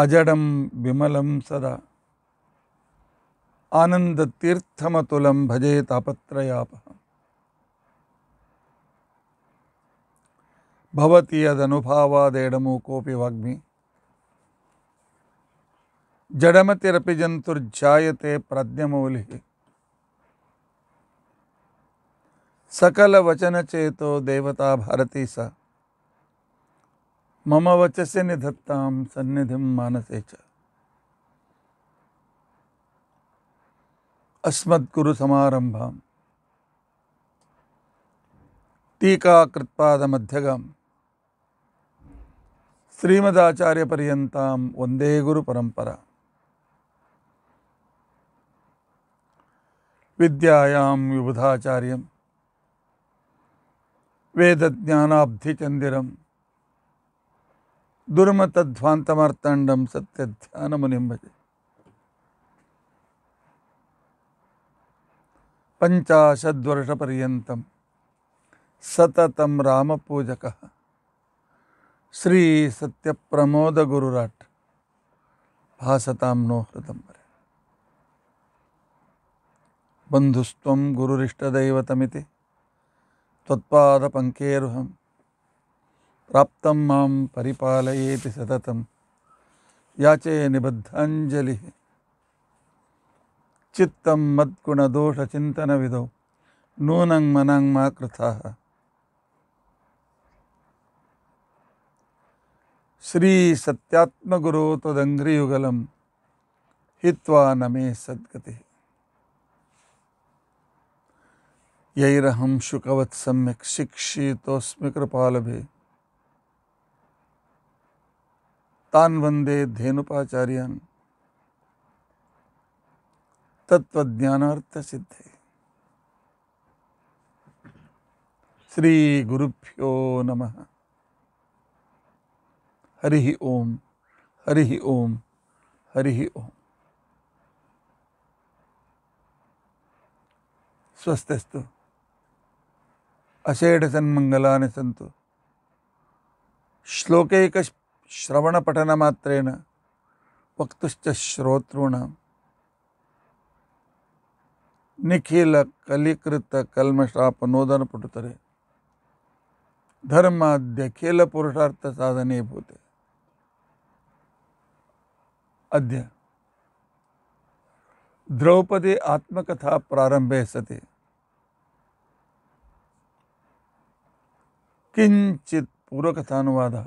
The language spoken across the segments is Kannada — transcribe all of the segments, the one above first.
अजडं विमल सदा आनन्दतीर्थमतुलं भजे तापत्रयाप भवती यदनुभावादेडमो कोपि वग्मि जडमतिरपि जन्तुर्जायते प्रज्ञमौलिः सकलवचनचेतो देवता भारती सा मम वचसे निधत्ता सन्निधि मानसे च अस्मद्गुरुसमारंभा श्रीमदाचार्यपर्यता वंदे गुरुपरंपरा विद्यायां विबुधाचार्य वेदज्ञानाब्धिचंदिरम दुर्मतध्वान्तमार्ताण्डं सत्यध्यानमुनिं भजे पञ्चाशद्वर्षपर्यन्तं सततं रामपूजकः श्रीसत्यप्रमोदगुरुराट् भासतां नो हृदं वरे बन्धुस्त्वं गुरुरिष्टदैवतमिति त्वत्पादपङ्केरुहम् प्राप्त मं परिपालयेति सतत याचे निबद्धाञ्जलिः चित्तं मद्गुणदोषचिन्तनविदौ नून मना मा श्री सत्यात्मगुरो तदंग्रियुगल हिवा न मे सद्गति यैरहं शुकवत् सम्यक् शिक्षितोऽस्मि कृपालभिः तान वंदे धेनुपाचार्यान तत्वज्ञानार्थ सिद्धे श्री गुरुभ्यो नमः हरि ओम हरि ओम हरि ओम स्वस्थस्तु अषेढ़ सन्मंगला सन्तु श्लोकैकश श्रवणपठनमात्रेण वक्तुश्च श्रोतॄणां निखिलकलिकृतकल्मषापनोदनपुटुतरे धर्माद्यखिलपुरुषार्थसाधने भूते अद्य द्रौपदी आत्मकथा प्रारंभे सति किंचित पूर्वकथानुवादः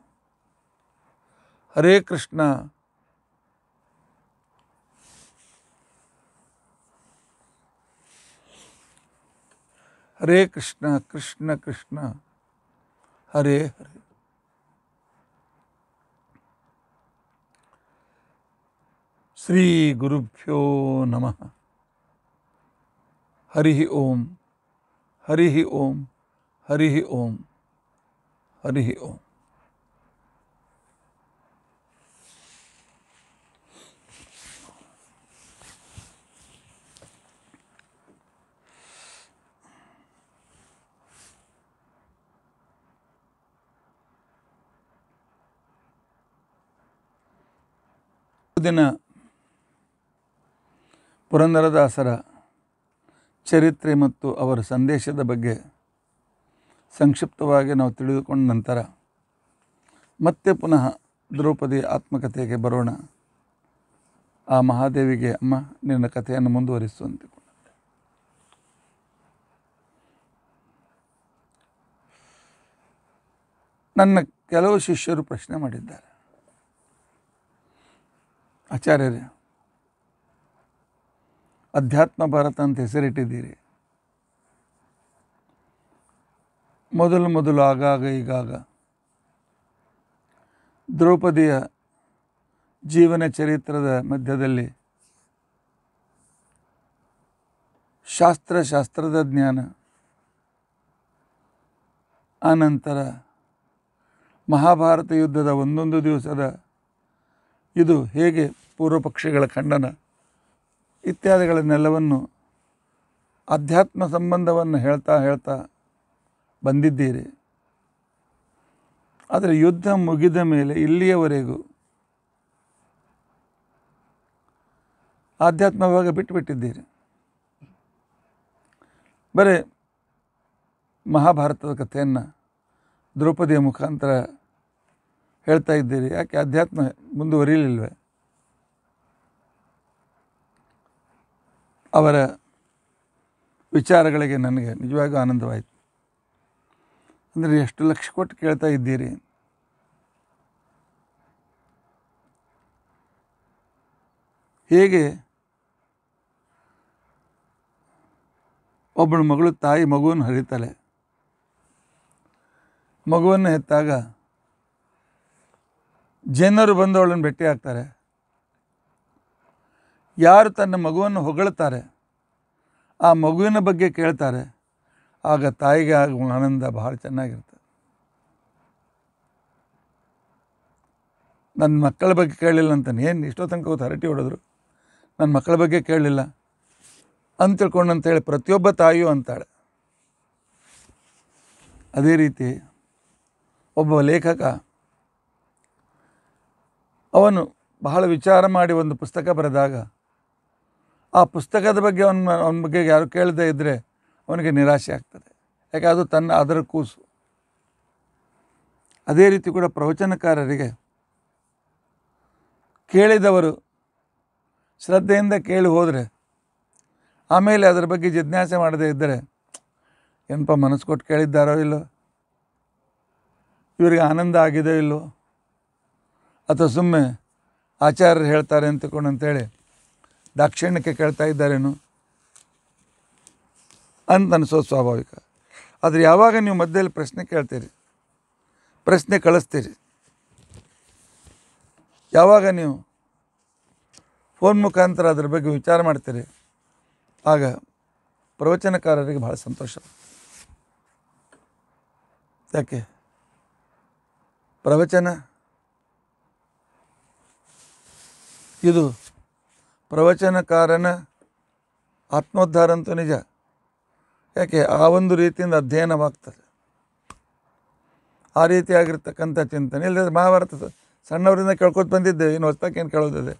हरे कृष्णा हरे कृष्णा कृष्ण कृष्ण हरे हरे श्री गुरुभ्यो नमः हरि ओम हरि ओम हरि ओम हरि ओम ದಿನ ಪುರಂದರದಾಸರ ಚರಿತ್ರೆ ಮತ್ತು ಅವರ ಸಂದೇಶದ ಬಗ್ಗೆ ಸಂಕ್ಷಿಪ್ತವಾಗಿ ನಾವು ತಿಳಿದುಕೊಂಡ ನಂತರ ಮತ್ತೆ ಪುನಃ ದ್ರೌಪದಿ ಆತ್ಮಕಥೆಗೆ ಬರೋಣ ಆ ಮಹಾದೇವಿಗೆ ಅಮ್ಮ ನಿನ್ನ ಕಥೆಯನ್ನು ಮುಂದುವರಿಸುವಂತೆ ನನ್ನ ಕೆಲವು ಶಿಷ್ಯರು ಪ್ರಶ್ನೆ ಮಾಡಿದ್ದಾರೆ ಆಚಾರ್ಯರೇ ಅಧ್ಯಾತ್ಮ ಭಾರತ ಅಂತ ಹೆಸರಿಟ್ಟಿದ್ದೀರಿ ಮೊದಲು ಮೊದಲು ಆಗಾಗ ಈಗಾಗ ದ್ರೌಪದಿಯ ಜೀವನ ಚರಿತ್ರದ ಮಧ್ಯದಲ್ಲಿ ಶಾಸ್ತ್ರ ಶಾಸ್ತ್ರಶಾಸ್ತ್ರದ ಜ್ಞಾನ ಆನಂತರ ಮಹಾಭಾರತ ಯುದ್ಧದ ಒಂದೊಂದು ದಿವಸದ ಇದು ಹೇಗೆ ಪೂರ್ವಪಕ್ಷಿಗಳ ಖಂಡನ ಇತ್ಯಾದಿಗಳನ್ನೆಲ್ಲವನ್ನು ಅಧ್ಯಾತ್ಮ ಸಂಬಂಧವನ್ನು ಹೇಳ್ತಾ ಹೇಳ್ತಾ ಬಂದಿದ್ದೀರಿ ಆದರೆ ಯುದ್ಧ ಮುಗಿದ ಮೇಲೆ ಇಲ್ಲಿಯವರೆಗೂ ಆಧ್ಯಾತ್ಮವಾಗ ಬಿಟ್ಟುಬಿಟ್ಟಿದ್ದೀರಿ ಬರೇ ಮಹಾಭಾರತದ ಕಥೆಯನ್ನು ದ್ರೌಪದಿಯ ಮುಖಾಂತರ ಹೇಳ್ತಾ ಇದ್ದೀರಿ ಯಾಕೆ ಅಧ್ಯಾತ್ಮ ಮುಂದುವರಿಲಿಲ್ವೇ ಅವರ ವಿಚಾರಗಳಿಗೆ ನನಗೆ ನಿಜವಾಗೂ ಆನಂದವಾಯಿತು ಅಂದರೆ ಎಷ್ಟು ಲಕ್ಷ ಕೊಟ್ಟು ಕೇಳ್ತಾ ಇದ್ದೀರಿ ಹೇಗೆ ಒಬ್ಬಳು ಮಗಳು ತಾಯಿ ಮಗುವನ್ನು ಹರಿತಾಳೆ ಮಗುವನ್ನು ಹೆತ್ತಾಗ ಜನರು ಬಂದು ಅವಳನ್ನು ಭೇಟಿ ಆಗ್ತಾರೆ ಯಾರು ತನ್ನ ಮಗುವನ್ನು ಹೊಗಳುತ್ತಾರೆ ಆ ಮಗುವಿನ ಬಗ್ಗೆ ಕೇಳ್ತಾರೆ ಆಗ ತಾಯಿಗೆ ಆಗುವ ಆನಂದ ಭಾಳ ಚೆನ್ನಾಗಿರ್ತದೆ ನನ್ನ ಮಕ್ಕಳ ಬಗ್ಗೆ ಕೇಳಲಿಲ್ಲ ಅಂತಾನೆ ಏನು ಎಷ್ಟೋ ತನಕ ಹರಟಿ ಹೊಡೆದ್ರು ನನ್ನ ಮಕ್ಕಳ ಬಗ್ಗೆ ಕೇಳಲಿಲ್ಲ ಅಂತ ತಿಳ್ಕೊಂಡು ಅಂತೇಳಿ ಪ್ರತಿಯೊಬ್ಬ ತಾಯಿಯೂ ಅಂತಾಳೆ ಅದೇ ರೀತಿ ಒಬ್ಬ ಲೇಖಕ ಅವನು ಬಹಳ ವಿಚಾರ ಮಾಡಿ ಒಂದು ಪುಸ್ತಕ ಬರೆದಾಗ ಆ ಪುಸ್ತಕದ ಬಗ್ಗೆ ಅವನ ಅವನ ಬಗ್ಗೆ ಯಾರು ಕೇಳದೇ ಇದ್ದರೆ ಅವನಿಗೆ ನಿರಾಶೆ ಆಗ್ತದೆ ಯಾಕೆ ಅದು ತನ್ನ ಅದರ ಕೂಸು ಅದೇ ರೀತಿ ಕೂಡ ಪ್ರವಚನಕಾರರಿಗೆ ಕೇಳಿದವರು ಶ್ರದ್ಧೆಯಿಂದ ಕೇಳಿ ಹೋದರೆ ಆಮೇಲೆ ಅದರ ಬಗ್ಗೆ ಜಿಜ್ಞಾಸೆ ಮಾಡದೇ ಇದ್ದರೆ ಏನಪ್ಪ ಮನಸ್ಸು ಕೊಟ್ಟು ಕೇಳಿದ್ದಾರೋ ಇಲ್ಲೋ ಇವರಿಗೆ ಆನಂದ ಆಗಿದೆಯೋ ಇಲ್ಲೋ ಅಥವಾ ಸುಮ್ಮನೆ ಆಚಾರ್ಯರು ಹೇಳ್ತಾರೆ ಅಂತಕೊಂಡು ಅಂತೇಳಿ ದಾಕ್ಷಿಣ್ಯಕ್ಕೆ ಕೇಳ್ತಾ ಇದ್ದಾರೇನು ಅಂತ ಅನಿಸೋದು ಸ್ವಾಭಾವಿಕ ಆದರೆ ಯಾವಾಗ ನೀವು ಮಧ್ಯದಲ್ಲಿ ಪ್ರಶ್ನೆ ಕೇಳ್ತೀರಿ ಪ್ರಶ್ನೆ ಕಳಿಸ್ತೀರಿ ಯಾವಾಗ ನೀವು ಫೋನ್ ಮುಖಾಂತರ ಅದ್ರ ಬಗ್ಗೆ ವಿಚಾರ ಮಾಡ್ತೀರಿ ಆಗ ಪ್ರವಚನಕಾರರಿಗೆ ಭಾಳ ಸಂತೋಷ ಯಾಕೆ ಪ್ರವಚನ ಇದು ಪ್ರವಚನಕಾರನ ಆತ್ಮೋದ್ಧಾರ ಅಂತೂ ನಿಜ ಯಾಕೆ ಆ ಒಂದು ರೀತಿಯಿಂದ ಅಧ್ಯಯನವಾಗ್ತದೆ ಆ ರೀತಿಯಾಗಿರ್ತಕ್ಕಂಥ ಚಿಂತನೆ ಇಲ್ಲದೆ ಮಹಾಭಾರತ ಸಣ್ಣವರಿಂದ ಕೇಳ್ಕೊತ ಬಂದಿದ್ದೆ ಇನ್ನು ಏನು ಕೇಳೋದಿದೆ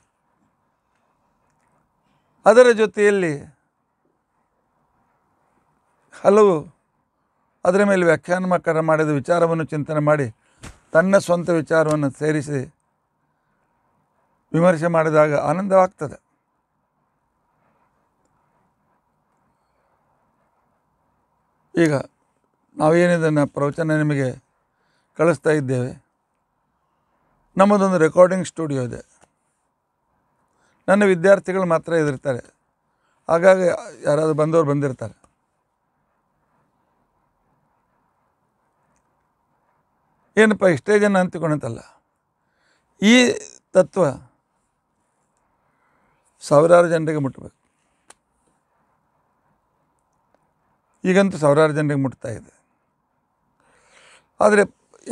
ಅದರ ಜೊತೆಯಲ್ಲಿ ಹಲವು ಅದರ ಮೇಲೆ ವ್ಯಾಖ್ಯಾನ ಮಾಡಿದ ವಿಚಾರವನ್ನು ಚಿಂತನೆ ಮಾಡಿ ತನ್ನ ಸ್ವಂತ ವಿಚಾರವನ್ನು ಸೇರಿಸಿ ವಿಮರ್ಶೆ ಮಾಡಿದಾಗ ಆನಂದವಾಗ್ತದೆ ಈಗ ನಾವೇನಿದನ್ನು ಪ್ರವಚನ ನಿಮಗೆ ಕಳಿಸ್ತಾ ಇದ್ದೇವೆ ನಮ್ಮದೊಂದು ರೆಕಾರ್ಡಿಂಗ್ ಸ್ಟುಡಿಯೋ ಇದೆ ನನ್ನ ವಿದ್ಯಾರ್ಥಿಗಳು ಮಾತ್ರ ಇದ್ದಿರ್ತಾರೆ ಹಾಗಾಗಿ ಯಾರಾದರೂ ಬಂದವರು ಬಂದಿರ್ತಾರೆ ಏನಪ್ಪ ಇಷ್ಟೇ ಜನ ಅಂತಿಕೊಂಡಂತಲ್ಲ ಈ ತತ್ವ ಸಾವಿರಾರು ಜನರಿಗೆ ಮುಟ್ಟಬೇಕು ಈಗಂತೂ ಸಾವಿರಾರು ಜನರಿಗೆ ಮುಟ್ತಾ ಇದೆ ಆದರೆ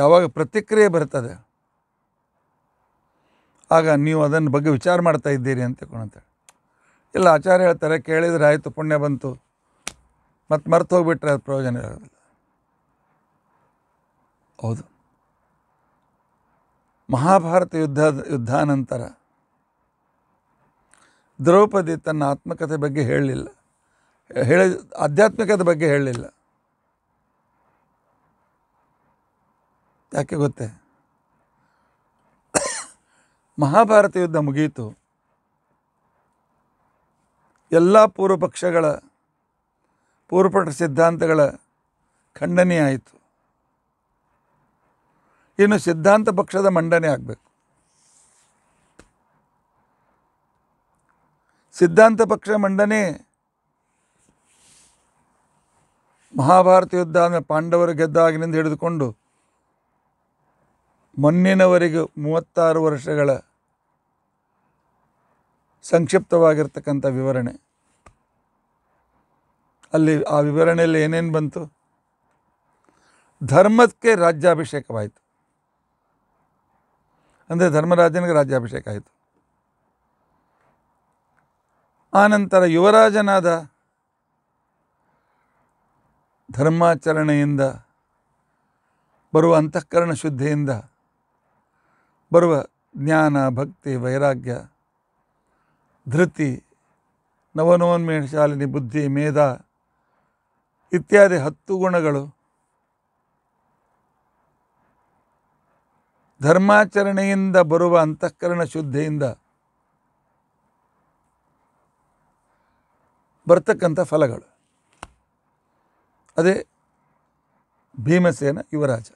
ಯಾವಾಗ ಪ್ರತಿಕ್ರಿಯೆ ಬರ್ತದೆ ಆಗ ನೀವು ಅದನ್ನು ಬಗ್ಗೆ ವಿಚಾರ ಮಾಡ್ತಾ ಇದ್ದೀರಿ ಅಂತ ತಿಳ್ಕೊಳಂತೇಳಿ ಇಲ್ಲ ಆಚಾರ್ಯ ಹೇಳ್ತಾರೆ ಕೇಳಿದರೆ ಆಯಿತು ಪುಣ್ಯ ಬಂತು ಮತ್ತು ಮರ್ತು ಹೋಗಿಬಿಟ್ರೆ ಅದು ಪ್ರಯೋಜನ ಇರೋದಿಲ್ಲ ಹೌದು ಮಹಾಭಾರತ ಯುದ್ಧ ಯುದ್ಧಾನಂತರ ದ್ರೌಪದಿ ತನ್ನ ಆತ್ಮಕತೆ ಬಗ್ಗೆ ಹೇಳಲಿಲ್ಲ ಹೇಳ ಆಧ್ಯಾತ್ಮಿಕದ ಬಗ್ಗೆ ಹೇಳಲಿಲ್ಲ ಯಾಕೆ ಗೊತ್ತೇ ಮಹಾಭಾರತ ಯುದ್ಧ ಮುಗಿಯಿತು ಎಲ್ಲ ಪೂರ್ವ ಪಕ್ಷಗಳ ಪೂರ್ವಪಟ ಸಿದ್ಧಾಂತಗಳ ಖಂಡನೆಯಾಯಿತು ಇನ್ನು ಸಿದ್ಧಾಂತ ಪಕ್ಷದ ಮಂಡನೆ ಆಗಬೇಕು ಸಿದ್ಧಾಂತ ಪಕ್ಷ ಮಂಡನೆ ಮಹಾಭಾರತ ಯುದ್ಧ ಅಂದರೆ ಪಾಂಡವರು ಗೆದ್ದಾಗಿನಿಂದ ಹಿಡಿದುಕೊಂಡು ಮೊನ್ನಿನವರೆಗೂ ಮೂವತ್ತಾರು ವರ್ಷಗಳ ಸಂಕ್ಷಿಪ್ತವಾಗಿರ್ತಕ್ಕಂಥ ವಿವರಣೆ ಅಲ್ಲಿ ಆ ವಿವರಣೆಯಲ್ಲಿ ಏನೇನು ಬಂತು ಧರ್ಮಕ್ಕೆ ರಾಜ್ಯಾಭಿಷೇಕವಾಯಿತು ಅಂದರೆ ಧರ್ಮರಾಜನಿಗೆ ರಾಜ್ಯಾಭಿಷೇಕ ಆಯಿತು ಆನಂತರ ಯುವರಾಜನಾದ ಧರ್ಮಾಚರಣೆಯಿಂದ ಬರುವ ಅಂತಃಕರಣ ಶುದ್ಧಿಯಿಂದ ಬರುವ ಜ್ಞಾನ ಭಕ್ತಿ ವೈರಾಗ್ಯ ಧೃತಿ ನವನೋನ್ಮೇಷಾಲಿನಿ ಬುದ್ಧಿ ಮೇಧ ಇತ್ಯಾದಿ ಹತ್ತು ಗುಣಗಳು ಧರ್ಮಾಚರಣೆಯಿಂದ ಬರುವ ಅಂತಃಕರಣ ಶುದ್ಧಿಯಿಂದ ಬರ್ತಕ್ಕಂಥ ಫಲಗಳು ಅದೇ ಭೀಮಸೇನ ಯುವರಾಜ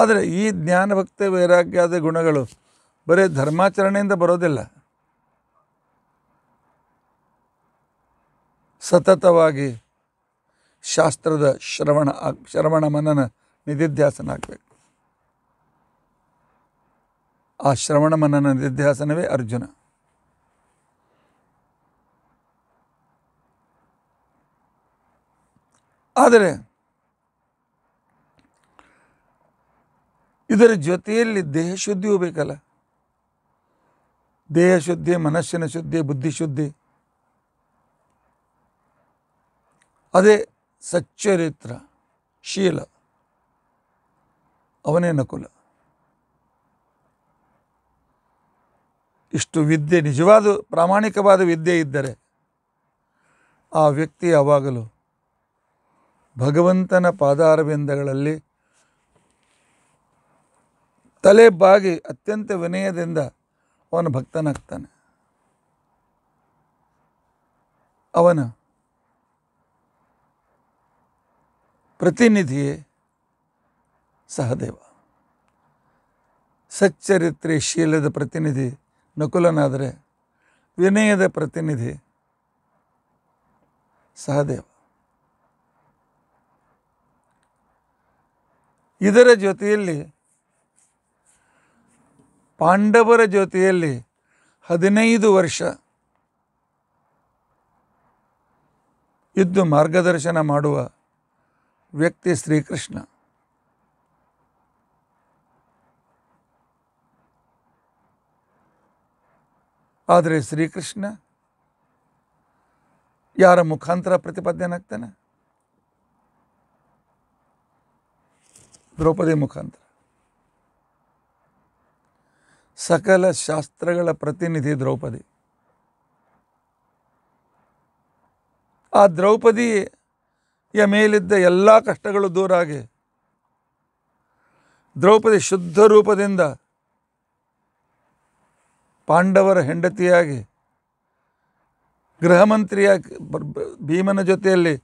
ಆದರೆ ಈ ಜ್ಞಾನ ಭಕ್ತಿ ವೈರಾಗ್ಯಾದ ಗುಣಗಳು ಬರೀ ಧರ್ಮಾಚರಣೆಯಿಂದ ಬರೋದಿಲ್ಲ ಸತತವಾಗಿ ಶಾಸ್ತ್ರದ ಶ್ರವಣ ಶ್ರವಣ ಮನನ ನಿಧಿಧ್ಯಾಸನ ಆಗಬೇಕು ಆ ಶ್ರವಣ ಮನನ ನಿಧಿಧ್ಯಾಸನವೇ ಅರ್ಜುನ ಆದರೆ ಇದರ ಜೊತೆಯಲ್ಲಿ ದೇಹ ಶುದ್ಧಿಯೂ ಬೇಕಲ್ಲ ದೇಹ ಶುದ್ಧಿ ಮನಸ್ಸಿನ ಶುದ್ಧಿ ಬುದ್ಧಿ ಶುದ್ಧಿ ಅದೇ ಸಚ್ಚರಿತ್ರ ಶೀಲ ಅವನೇ ನಕುಲ ಇಷ್ಟು ವಿದ್ಯೆ ನಿಜವಾದ ಪ್ರಾಮಾಣಿಕವಾದ ವಿದ್ಯೆ ಇದ್ದರೆ ಆ ವ್ಯಕ್ತಿ ಯಾವಾಗಲೂ ಭಗವಂತನ ಪಾದಾರವಿಂದಗಳಲ್ಲಿ ತಲೆ ಬಾಗಿ ಅತ್ಯಂತ ವಿನಯದಿಂದ ಅವನ ಭಕ್ತನಾಗ್ತಾನೆ ಅವನ ಪ್ರತಿನಿಧಿಯೇ ಸಹದೇವ ಸಚ್ಚರಿತ್ರೆ ಶೀಲದ ಪ್ರತಿನಿಧಿ ನಕುಲನಾದರೆ ವಿನಯದ ಪ್ರತಿನಿಧಿ ಸಹದೇವ ಇದರ ಜೊತೆಯಲ್ಲಿ ಪಾಂಡವರ ಜೊತೆಯಲ್ಲಿ ಹದಿನೈದು ವರ್ಷ ಇದ್ದು ಮಾರ್ಗದರ್ಶನ ಮಾಡುವ ವ್ಯಕ್ತಿ ಶ್ರೀಕೃಷ್ಣ ಆದರೆ ಶ್ರೀಕೃಷ್ಣ ಯಾರ ಮುಖಾಂತರ ಪ್ರತಿಪಾದನೆ ದ್ರೌಪದಿ ಮುಖಾಂತರ ಸಕಲ ಶಾಸ್ತ್ರಗಳ ಪ್ರತಿನಿಧಿ ದ್ರೌಪದಿ ಆ ದ್ರೌಪದಿಯ ಮೇಲಿದ್ದ ಎಲ್ಲ ಕಷ್ಟಗಳು ದೂರಾಗಿ ದ್ರೌಪದಿ ಶುದ್ಧ ರೂಪದಿಂದ ಪಾಂಡವರ ಹೆಂಡತಿಯಾಗಿ ಗೃಹಮಂತ್ರಿಯಾಗಿ ಭೀಮನ ಜೊತೆಯಲ್ಲಿ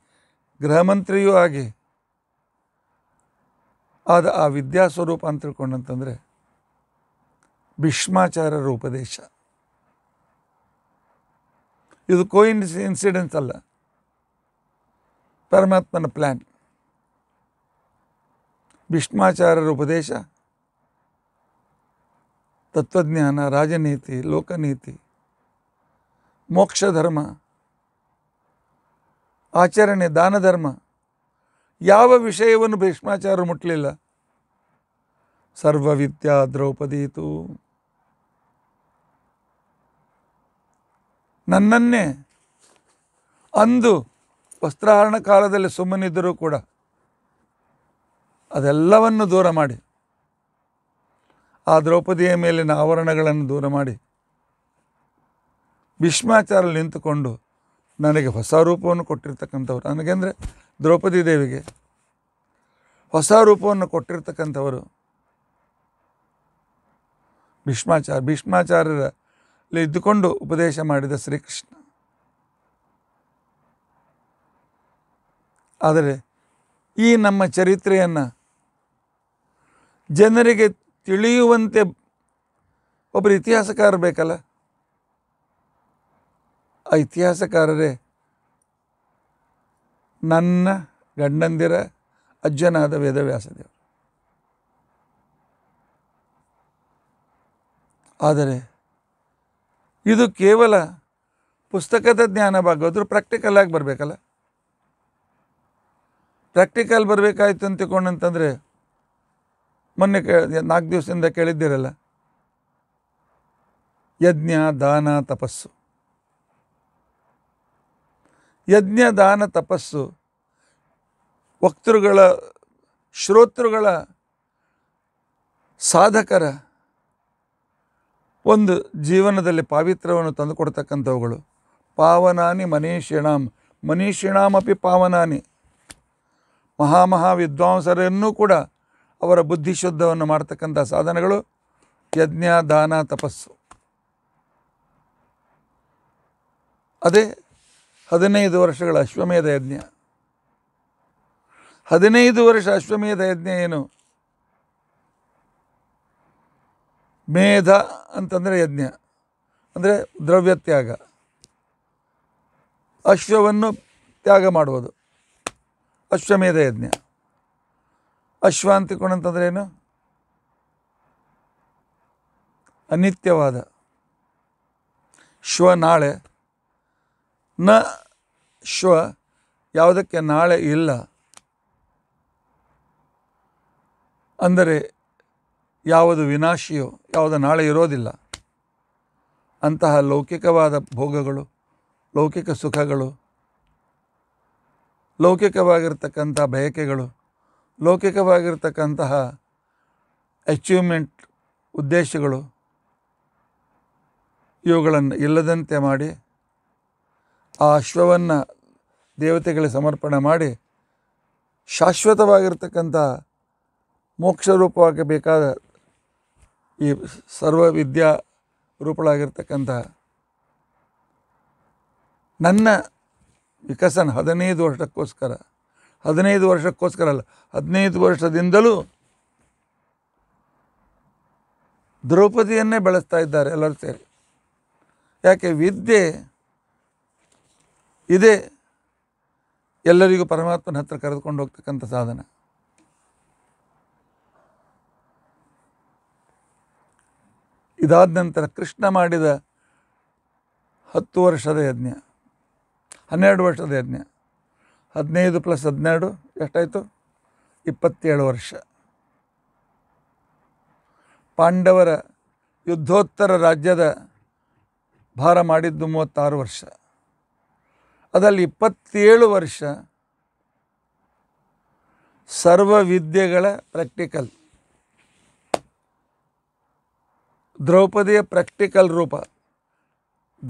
ಗೃಹಮಂತ್ರಿಯೂ ಆಗಿ ಆದ ಆ ವಿದ್ಯಾ ಸ್ವರೂಪ ಅಂತ ತಿಳ್ಕೊಂಡಂತಂದರೆ ಭೀಷ್ಮಾಚಾರ್ಯರ ಉಪದೇಶ ಇದು ಕೋ ಇನ್ಸಿಡೆನ್ಸ್ ಅಲ್ಲ ಪರಮಾತ್ಮನ ಪ್ಲ್ಯಾನ್ ಭೀಷ್ಮಾಚಾರ್ಯರ ಉಪದೇಶ ತತ್ವಜ್ಞಾನ ರಾಜನೀತಿ ಲೋಕನೀತಿ ಮೋಕ್ಷ ಧರ್ಮ ಆಚರಣೆ ದಾನ ಧರ್ಮ ಯಾವ ವಿಷಯವನ್ನು ಭೀಷ್ಮಾಚಾರ ಮುಟ್ಟಲಿಲ್ಲ ಸರ್ವವಿದ್ಯಾ ದ್ರೌಪದೀತು ನನ್ನನ್ನೇ ಅಂದು ವಸ್ತ್ರಹರಣ ಕಾಲದಲ್ಲಿ ಸುಮ್ಮನಿದ್ದರೂ ಕೂಡ ಅದೆಲ್ಲವನ್ನು ದೂರ ಮಾಡಿ ಆ ದ್ರೌಪದಿಯ ಮೇಲಿನ ಆವರಣಗಳನ್ನು ದೂರ ಮಾಡಿ ಭೀಷ್ಮಾಚಾರ ನಿಂತುಕೊಂಡು ನನಗೆ ಹೊಸ ರೂಪವನ್ನು ಕೊಟ್ಟಿರ್ತಕ್ಕಂಥವ್ರು ಅಂದರೆ ದ್ರೌಪದಿ ದೇವಿಗೆ ಹೊಸ ರೂಪವನ್ನು ಕೊಟ್ಟಿರ್ತಕ್ಕಂಥವರು ಭೀಷ್ಮಾಚಾರ ಭೀಷ್ಮಾಚಾರ್ಯರಲ್ಲಿ ಇದ್ದುಕೊಂಡು ಉಪದೇಶ ಮಾಡಿದ ಶ್ರೀಕೃಷ್ಣ ಆದರೆ ಈ ನಮ್ಮ ಚರಿತ್ರೆಯನ್ನು ಜನರಿಗೆ ತಿಳಿಯುವಂತೆ ಒಬ್ಬರು ಇತಿಹಾಸಕಾರ ಬೇಕಲ್ಲ ಇತಿಹಾಸಕಾರರೇ ನನ್ನ ಗಂಡಂದಿರ ಅಜ್ಜನಾದ ವೇದವ್ಯಾಸದೇವರು ಆದರೆ ಇದು ಕೇವಲ ಪುಸ್ತಕದ ಜ್ಞಾನ ಬಾಗೋದ್ರು ಪ್ರಾಕ್ಟಿಕಲ್ ಆಗಿ ಬರಬೇಕಲ್ಲ ಪ್ರಾಕ್ಟಿಕಲ್ ಬರಬೇಕಾಯ್ತು ಅಂತ ಅಂತಂದರೆ ಮೊನ್ನೆ ಕೇ ನಾಲ್ಕು ದಿವಸದಿಂದ ಕೇಳಿದ್ದೀರಲ್ಲ ಯಜ್ಞ ದಾನ ತಪಸ್ಸು ಯಜ್ಞ ದಾನ ತಪಸ್ಸು ವಕ್ತೃಗಳ ಶ್ರೋತೃಗಳ ಸಾಧಕರ ಒಂದು ಜೀವನದಲ್ಲಿ ಪಾವಿತ್ರ್ಯವನ್ನು ತಂದುಕೊಡ್ತಕ್ಕಂಥವುಗಳು ಪಾವನಾನಿ ಮನೀಷಿಣಾಮ್ ಮನೀಷಿಣಾಮಪಿ ಪಾವನಾನಿ ಮಹಾಮಹಾವಿದ್ವಾಂಸರನ್ನೂ ಕೂಡ ಅವರ ಬುದ್ಧಿಶುದ್ಧವನ್ನು ಮಾಡ್ತಕ್ಕಂಥ ಸಾಧನಗಳು ಯಜ್ಞ ದಾನ ತಪಸ್ಸು ಅದೇ ಹದಿನೈದು ವರ್ಷಗಳ ಅಶ್ವಮೇಧ ಯಜ್ಞ ಹದಿನೈದು ವರ್ಷ ಅಶ್ವಮೇಧ ಯಜ್ಞ ಏನು ಮೇಧ ಅಂತಂದರೆ ಯಜ್ಞ ಅಂದರೆ ದ್ರವ್ಯ ತ್ಯಾಗ ಅಶ್ವವನ್ನು ತ್ಯಾಗ ಮಾಡುವುದು ಅಶ್ವಮೇಧ ಯಜ್ಞ ಅಶ್ವ ಅಂತಿಕೊಂಡು ಅಂತಂದರೆ ಏನು ಅನಿತ್ಯವಾದ ಶ್ವ ನಾಳೆ ನ ಶ್ವ ಯಾವುದಕ್ಕೆ ನಾಳೆ ಇಲ್ಲ ಅಂದರೆ ಯಾವುದು ವಿನಾಶಿಯೋ ಯಾವುದು ನಾಳೆ ಇರೋದಿಲ್ಲ ಅಂತಹ ಲೌಕಿಕವಾದ ಭೋಗಗಳು ಲೌಕಿಕ ಸುಖಗಳು ಲೌಕಿಕವಾಗಿರ್ತಕ್ಕಂಥ ಬಯಕೆಗಳು ಲೌಕಿಕವಾಗಿರ್ತಕ್ಕಂತಹ ಅಚೀವ್ಮೆಂಟ್ ಉದ್ದೇಶಗಳು ಇವುಗಳನ್ನು ಇಲ್ಲದಂತೆ ಮಾಡಿ ಆ ಅಶ್ವವನ್ನು ದೇವತೆಗಳಿಗೆ ಸಮರ್ಪಣೆ ಮಾಡಿ ಶಾಶ್ವತವಾಗಿರ್ತಕ್ಕಂಥ ಮೋಕ್ಷ ಬೇಕಾದ ಈ ಸರ್ವವಿದ್ಯಾ ರೂಪಳಾಗಿರ್ತಕ್ಕಂಥ ನನ್ನ ವಿಕಸನ ಹದಿನೈದು ವರ್ಷಕ್ಕೋಸ್ಕರ ಹದಿನೈದು ವರ್ಷಕ್ಕೋಸ್ಕರ ಅಲ್ಲ ಹದಿನೈದು ವರ್ಷದಿಂದಲೂ ದ್ರೌಪದಿಯನ್ನೇ ಬೆಳೆಸ್ತಾ ಇದ್ದಾರೆ ಎಲ್ಲರೂ ಸೇರಿ ಯಾಕೆ ವಿದ್ಯೆ ಇದೇ ಎಲ್ಲರಿಗೂ ಪರಮಾತ್ಮನ ಹತ್ರ ಕರೆದುಕೊಂಡು ಹೋಗ್ತಕ್ಕಂಥ ಸಾಧನ ಇದಾದ ನಂತರ ಕೃಷ್ಣ ಮಾಡಿದ ಹತ್ತು ವರ್ಷದ ಯಜ್ಞ ಹನ್ನೆರಡು ವರ್ಷದ ಯಜ್ಞ ಹದಿನೈದು ಪ್ಲಸ್ ಹದಿನೆರಡು ಎಷ್ಟಾಯಿತು ಇಪ್ಪತ್ತೇಳು ವರ್ಷ ಪಾಂಡವರ ಯುದ್ಧೋತ್ತರ ರಾಜ್ಯದ ಭಾರ ಮಾಡಿದ್ದು ಮೂವತ್ತಾರು ವರ್ಷ ಅದರಲ್ಲಿ ಇಪ್ಪತ್ತೇಳು ವರ್ಷ ಸರ್ವ ವಿದ್ಯೆಗಳ ಪ್ರಾಕ್ಟಿಕಲ್ ದ್ರೌಪದಿಯ ಪ್ರಾಕ್ಟಿಕಲ್ ರೂಪ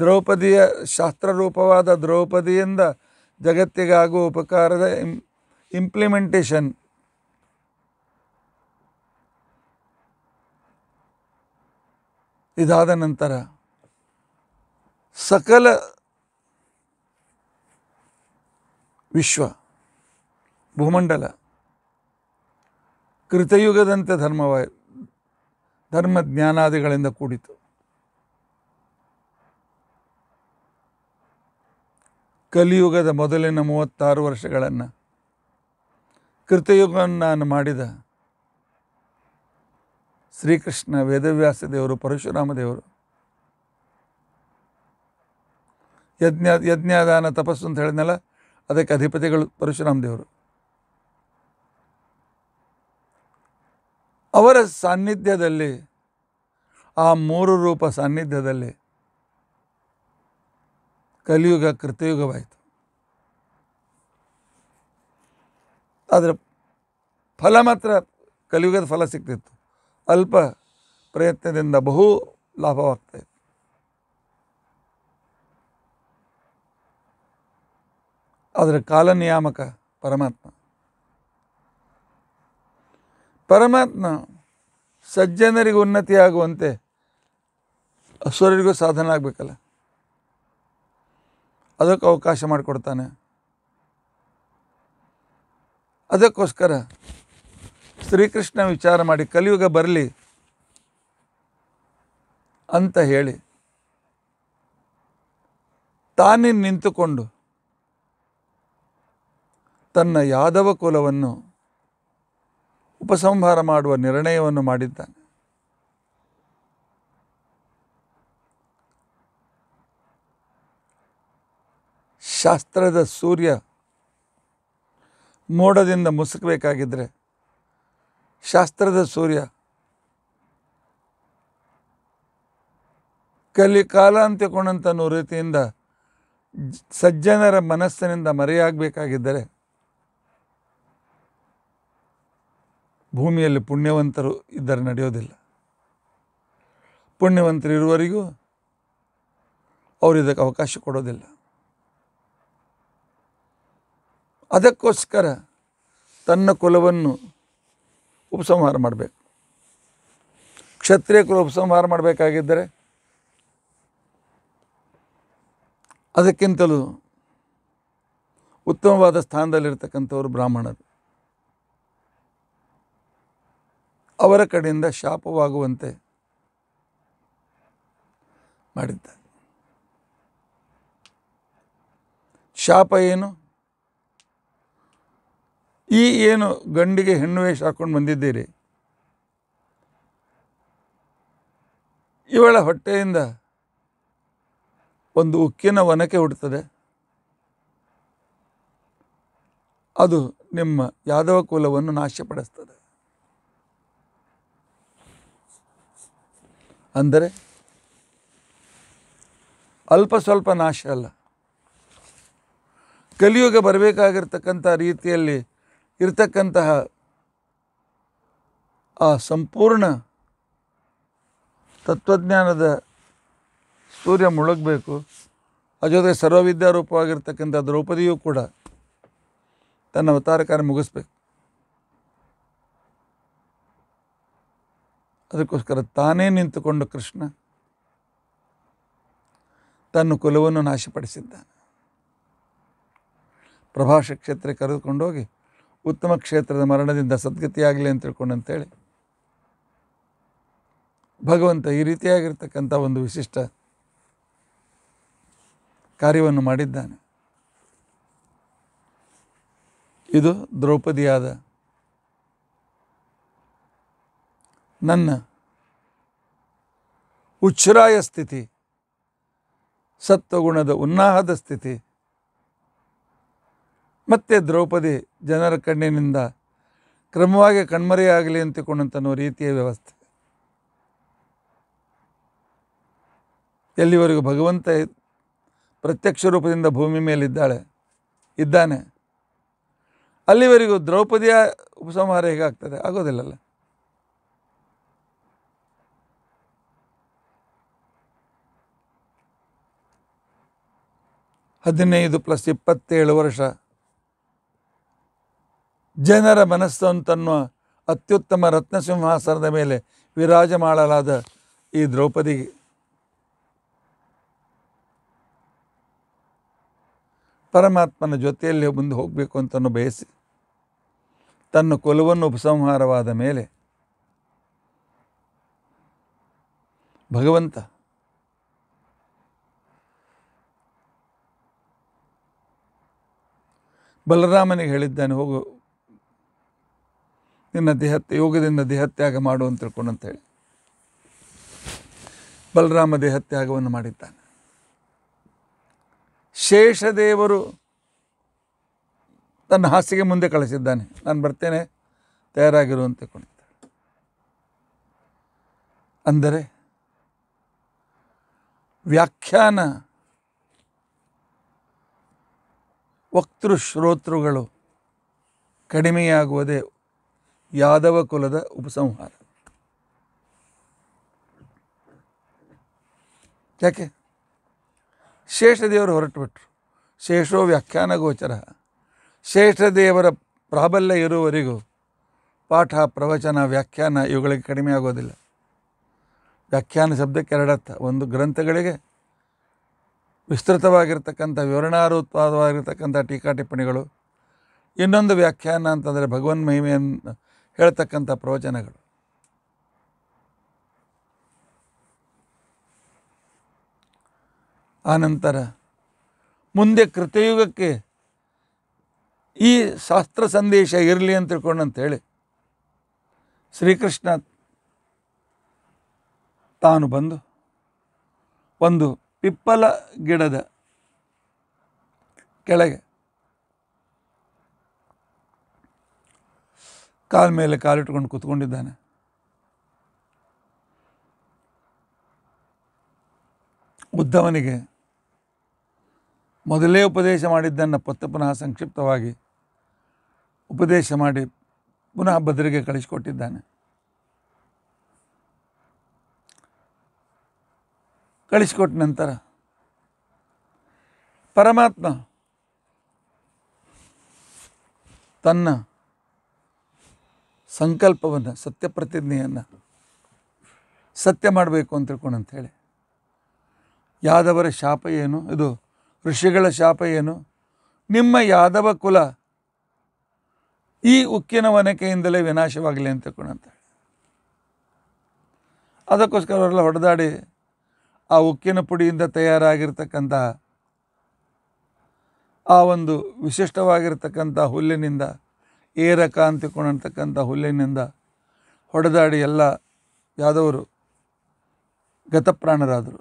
ದ್ರೌಪದಿಯ ಶಾಸ್ತ್ರ ರೂಪವಾದ ದ್ರೌಪದಿಯಿಂದ ಜಗತ್ತಿಗಾಗುವ ಉಪಕಾರದ ಇಂ ಇಂಪ್ಲಿಮೆಂಟೇಷನ್ ಇದಾದ ನಂತರ ಸಕಲ ವಿಶ್ವ ಭೂಮಂಡಲ ಕೃತಯುಗದಂತೆ ಧರ್ಮವ ಧರ್ಮ ಜ್ಞಾನಾದಿಗಳಿಂದ ಕೂಡಿತು ಕಲಿಯುಗದ ಮೊದಲಿನ ಮೂವತ್ತಾರು ವರ್ಷಗಳನ್ನು ಕೃತಯುಗವನ್ನು ನಾನು ಮಾಡಿದ ಶ್ರೀಕೃಷ್ಣ ವೇದವ್ಯಾಸ ದೇವರು ಪರಶುರಾಮ ದೇವರು ಯಜ್ಞ ಯಜ್ಞದಾನ ತಪಸ್ಸು ಅಂತ ಹೇಳಿದ್ನಲ್ಲ ಅದಕ್ಕೆ ಅಧಿಪತಿಗಳು ಪರಶುರಾಮ ದೇವರು ಅವರ ಸಾನ್ನಿಧ್ಯದಲ್ಲಿ ಆ ಮೂರು ರೂಪ ಸಾನ್ನಿಧ್ಯದಲ್ಲಿ ಕಲಿಯುಗ ಕೃತಯುಗವಾಯಿತು ಅದರ ಫಲ ಮಾತ್ರ ಕಲಿಯುಗದ ಫಲ ಸಿಗ್ತಿತ್ತು ಅಲ್ಪ ಪ್ರಯತ್ನದಿಂದ ಬಹು ಲಾಭವಾಗ್ತಾಯಿತ್ತು ಅದರ ಕಾಲನಿಯಾಮಕ ಪರಮಾತ್ಮ ಪರಮಾತ್ಮ ಸಜ್ಜನರಿಗೆ ಉನ್ನತಿ ಆಗುವಂತೆ ಅಸುರರಿಗೂ ಸಾಧನ ಆಗಬೇಕಲ್ಲ ಅದಕ್ಕೆ ಅವಕಾಶ ಮಾಡಿಕೊಡ್ತಾನೆ ಅದಕ್ಕೋಸ್ಕರ ಶ್ರೀಕೃಷ್ಣ ವಿಚಾರ ಮಾಡಿ ಕಲಿಯುಗ ಬರಲಿ ಅಂತ ಹೇಳಿ ತಾನೇ ನಿಂತುಕೊಂಡು ತನ್ನ ಯಾದವ ಕುಲವನ್ನು ಉಪಸಂಹಾರ ಮಾಡುವ ನಿರ್ಣಯವನ್ನು ಮಾಡಿದ್ದಾನೆ ಶಾಸ್ತ್ರದ ಸೂರ್ಯ ಮೋಡದಿಂದ ಮುಸುಕಬೇಕಾಗಿದ್ದರೆ ಶಾಸ್ತ್ರದ ಸೂರ್ಯ ಕಲಿ ಕಾಲಾಂತ್ಯಕೊಂಡಂಥ ರೀತಿಯಿಂದ ಸಜ್ಜನರ ಮನಸ್ಸಿನಿಂದ ಮರೆಯಾಗಬೇಕಾಗಿದ್ದರೆ ಭೂಮಿಯಲ್ಲಿ ಪುಣ್ಯವಂತರು ಇದ್ದರೆ ನಡೆಯೋದಿಲ್ಲ ಪುಣ್ಯವಂತರು ಇರುವವರಿಗೂ ಅವರು ಇದಕ್ಕೆ ಅವಕಾಶ ಕೊಡೋದಿಲ್ಲ ಅದಕ್ಕೋಸ್ಕರ ತನ್ನ ಕುಲವನ್ನು ಉಪಸಂಹಾರ ಮಾಡಬೇಕು ಕ್ಷತ್ರಿಯ ಕುಲ ಉಪಸಂಹಾರ ಮಾಡಬೇಕಾಗಿದ್ದರೆ ಅದಕ್ಕಿಂತಲೂ ಉತ್ತಮವಾದ ಸ್ಥಾನದಲ್ಲಿರ್ತಕ್ಕಂಥವ್ರು ಬ್ರಾಹ್ಮಣರು ಅವರ ಕಡೆಯಿಂದ ಶಾಪವಾಗುವಂತೆ ಮಾಡಿದ್ದಾರೆ ಶಾಪ ಏನು ಈ ಏನು ಗಂಡಿಗೆ ಹೆಣ್ಣು ವೇಷ ಹಾಕ್ಕೊಂಡು ಬಂದಿದ್ದೀರಿ ಇವಳ ಹೊಟ್ಟೆಯಿಂದ ಒಂದು ಉಕ್ಕಿನ ಒನಕೆ ಹುಡ್ತದೆ ಅದು ನಿಮ್ಮ ಯಾದವ ಕುಲವನ್ನು ನಾಶಪಡಿಸ್ತದೆ ಅಂದರೆ ಅಲ್ಪ ಸ್ವಲ್ಪ ನಾಶ ಅಲ್ಲ ಕಲಿಯುಗ ಬರಬೇಕಾಗಿರ್ತಕ್ಕಂಥ ರೀತಿಯಲ್ಲಿ ಇರತಕ್ಕಂತಹ ಆ ಸಂಪೂರ್ಣ ತತ್ವಜ್ಞಾನದ ಸೂರ್ಯ ಮುಳುಗಬೇಕು ಅದ್ರ ಜೊತೆಗೆ ಸರ್ವವಿದ್ಯಾರೂಪವಾಗಿರ್ತಕ್ಕಂಥ ದ್ರೌಪದಿಯೂ ಕೂಡ ತನ್ನ ಅವತಾರ ಕಾರ್ಯ ಮುಗಿಸ್ಬೇಕು ಅದಕ್ಕೋಸ್ಕರ ತಾನೇ ನಿಂತುಕೊಂಡು ಕೃಷ್ಣ ತನ್ನ ಕುಲವನ್ನು ನಾಶಪಡಿಸಿದ್ದಾನೆ ಪ್ರಭಾಷ ಕ್ಷೇತ್ರಕ್ಕೆ ಕರೆದುಕೊಂಡೋಗಿ ಉತ್ತಮ ಕ್ಷೇತ್ರದ ಮರಣದಿಂದ ಸದ್ಗತಿಯಾಗಲಿ ಅಂತ ತಿಳ್ಕೊಂಡು ಅಂತೇಳಿ ಭಗವಂತ ಈ ರೀತಿಯಾಗಿರ್ತಕ್ಕಂಥ ಒಂದು ವಿಶಿಷ್ಟ ಕಾರ್ಯವನ್ನು ಮಾಡಿದ್ದಾನೆ ಇದು ದ್ರೌಪದಿಯಾದ ನನ್ನ ಉಚ್ಛ್ರಾಯ ಸ್ಥಿತಿ ಸತ್ವಗುಣದ ಉನ್ನಾಹದ ಸ್ಥಿತಿ ಮತ್ತೆ ದ್ರೌಪದಿ ಜನರ ಕಣ್ಣಿನಿಂದ ಕ್ರಮವಾಗಿ ಕಣ್ಮರೆಯಾಗಲಿ ಅಂತಕೊಂಡಂಥ ರೀತಿಯ ವ್ಯವಸ್ಥೆ ಎಲ್ಲಿವರೆಗೂ ಭಗವಂತ ಪ್ರತ್ಯಕ್ಷ ರೂಪದಿಂದ ಭೂಮಿ ಮೇಲಿದ್ದಾಳೆ ಇದ್ದಾನೆ ಅಲ್ಲಿವರೆಗೂ ದ್ರೌಪದಿಯ ಉಪಸಂಹಾರ ಹೇಗಾಗ್ತದೆ ಆಗೋದಿಲ್ಲಲ್ಲ ಹದಿನೈದು ಪ್ಲಸ್ ಇಪ್ಪತ್ತೇಳು ವರ್ಷ ಜನರ ಮನಸ್ಸನ್ನು ಅತ್ಯುತ್ತಮ ರತ್ನ ಸಿಂಹಾಸನದ ಮೇಲೆ ಮಾಡಲಾದ ಈ ದ್ರೌಪದಿಗೆ ಪರಮಾತ್ಮನ ಜೊತೆಯಲ್ಲಿ ಮುಂದೆ ಹೋಗಬೇಕು ಅಂತ ಬಯಸಿ ತನ್ನ ಕೊಲವನ್ನು ಉಪಸಂಹಾರವಾದ ಮೇಲೆ ಭಗವಂತ ಬಲರಾಮನಿಗೆ ಹೇಳಿದ್ದಾನೆ ಹೋಗು ನಿನ್ನ ದೇಹತ್ಯ ಯೋಗದಿಂದ ದೇಹತ್ಯಾಗ ಮಾಡು ಅಂತ ತಿಳ್ಕೊಂಡು ಹೇಳಿ ಬಲರಾಮ ದೇಹತ್ಯಾಗವನ್ನು ಮಾಡಿದ್ದಾನೆ ಶೇಷದೇವರು ತನ್ನ ಹಾಸಿಗೆ ಮುಂದೆ ಕಳಿಸಿದ್ದಾನೆ ನಾನು ಬರ್ತೇನೆ ತಯಾರಾಗಿರು ಅಂತ ತಿಳ್ಕೊಂಡಿದ್ದ ಅಂದರೆ ವ್ಯಾಖ್ಯಾನ ವಕ್ತೃಶ್ರೋತೃಗಳು ಕಡಿಮೆಯಾಗುವುದೇ ಯಾದವ ಕುಲದ ಉಪಸಂಹಾರ ಯಾಕೆ ಶೇಷದೇವರು ಹೊರಟುಬಿಟ್ರು ಶೇಷೋ ವ್ಯಾಖ್ಯಾನ ಗೋಚರ ಶೇಷದೇವರ ಪ್ರಾಬಲ್ಯ ಇರುವವರೆಗೂ ಪಾಠ ಪ್ರವಚನ ವ್ಯಾಖ್ಯಾನ ಇವುಗಳಿಗೆ ಕಡಿಮೆ ಆಗೋದಿಲ್ಲ ವ್ಯಾಖ್ಯಾನ ಶಬ್ದಕ್ಕೆ ಎರಡರ್ಥ ಒಂದು ಗ್ರಂಥಗಳಿಗೆ ವಿಸ್ತೃತವಾಗಿರ್ತಕ್ಕಂಥ ವಿವರಣಾರೂಪವಾಗಿರ್ತಕ್ಕಂಥ ಟೀಕಾ ಟಿಪ್ಪಣಿಗಳು ಇನ್ನೊಂದು ವ್ಯಾಖ್ಯಾನ ಅಂತಂದರೆ ಭಗವನ್ ಮಹಿಮೆಯನ್ನು ಹೇಳ್ತಕ್ಕಂಥ ಪ್ರವಚನಗಳು ಆನಂತರ ಮುಂದೆ ಕೃತಯುಗಕ್ಕೆ ಈ ಶಾಸ್ತ್ರ ಸಂದೇಶ ಇರಲಿ ಅಂತ ತಿಳ್ಕೊಂಡು ತಿಳ್ಕೊಂಡಂಥೇಳಿ ಶ್ರೀಕೃಷ್ಣ ತಾನು ಬಂದು ಒಂದು ಪಿಪ್ಪಲ ಗಿಡದ ಕೆಳಗೆ ಕಾಲ ಮೇಲೆ ಕಾಲಿಟ್ಕೊಂಡು ಕೂತ್ಕೊಂಡಿದ್ದಾನೆ ಉದ್ದವನಿಗೆ ಮೊದಲೇ ಉಪದೇಶ ಮಾಡಿದ್ದನ್ನು ಪುತ್ತ ಪುನಃ ಸಂಕ್ಷಿಪ್ತವಾಗಿ ಉಪದೇಶ ಮಾಡಿ ಪುನಃ ಭದ್ರಿಗೆ ಕಳಿಸಿಕೊಟ್ಟಿದ್ದಾನೆ ಕಳಿಸಿಕೊಟ್ಟ ನಂತರ ಪರಮಾತ್ಮ ತನ್ನ ಸಂಕಲ್ಪವನ್ನು ಸತ್ಯಪ್ರತಿಜ್ಞೆಯನ್ನು ಸತ್ಯ ಮಾಡಬೇಕು ಅಂತ ತಿಳ್ಕೊಂಡಂಥೇಳಿ ಯಾದವರ ಶಾಪ ಏನು ಇದು ಋಷಿಗಳ ಶಾಪ ಏನು ನಿಮ್ಮ ಯಾದವ ಕುಲ ಈ ಉಕ್ಕಿನ ಒನಕೆಯಿಂದಲೇ ವಿನಾಶವಾಗಲಿ ಅಂತ ತಿಳ್ಕೊಂಡಂತ ಅದಕ್ಕೋಸ್ಕರ ಅವರೆಲ್ಲ ಹೊಡೆದಾಡಿ ಆ ಉಕ್ಕಿನ ಪುಡಿಯಿಂದ ತಯಾರಾಗಿರ್ತಕ್ಕಂಥ ಆ ಒಂದು ವಿಶಿಷ್ಟವಾಗಿರ್ತಕ್ಕಂಥ ಹುಲ್ಲಿನಿಂದ ಏರ ಕಾಂತಿಕೊಂಡಿರ್ತಕ್ಕಂಥ ಹುಲ್ಲಿನಿಂದ ಹೊಡೆದಾಡಿ ಎಲ್ಲ ಯಾದವರು ಗತಪ್ರಾಣರಾದರು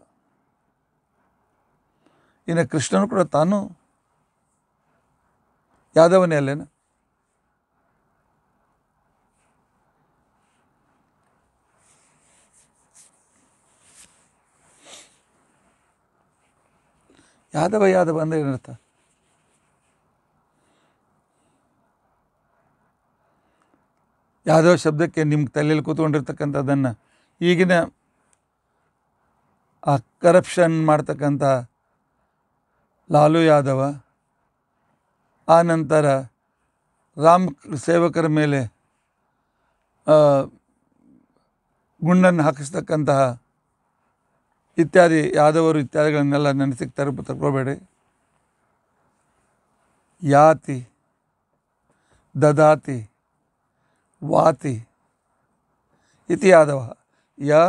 ಇನ್ನು ಕೃಷ್ಣನು ಕೂಡ ತಾನು ಯಾದವನೇ ಅಲ್ಲೇನು ಯಾದವ ಯಾದವ ಅಂದರೆ ಏನರ್ಥ ಯಾದವ ಶಬ್ದಕ್ಕೆ ನಿಮ್ಮ ತಲೆಯಲ್ಲಿ ಕೂತ್ಕೊಂಡಿರ್ತಕ್ಕಂಥದ್ದನ್ನು ಈಗಿನ ಆ ಕರಪ್ಷನ್ ಮಾಡ್ತಕ್ಕಂಥ ಲಾಲು ಯಾದವ ಆ ನಂತರ ರಾಮ್ ಸೇವಕರ ಮೇಲೆ ಗುಂಡನ್ನು ಹಾಕಿಸ್ತಕ್ಕಂತಹ ಇತ್ಯಾದಿ ಯಾದವರು ಇತ್ಯಾದಿಗಳನ್ನೆಲ್ಲ ನೆನೆಸಿಗೆ ತರ ತರ್ಕೋಬೇಡಿ ಯಾತಿ ದದಾತಿ ವಾತಿ ಇತಿ ಯಾದವ ಯ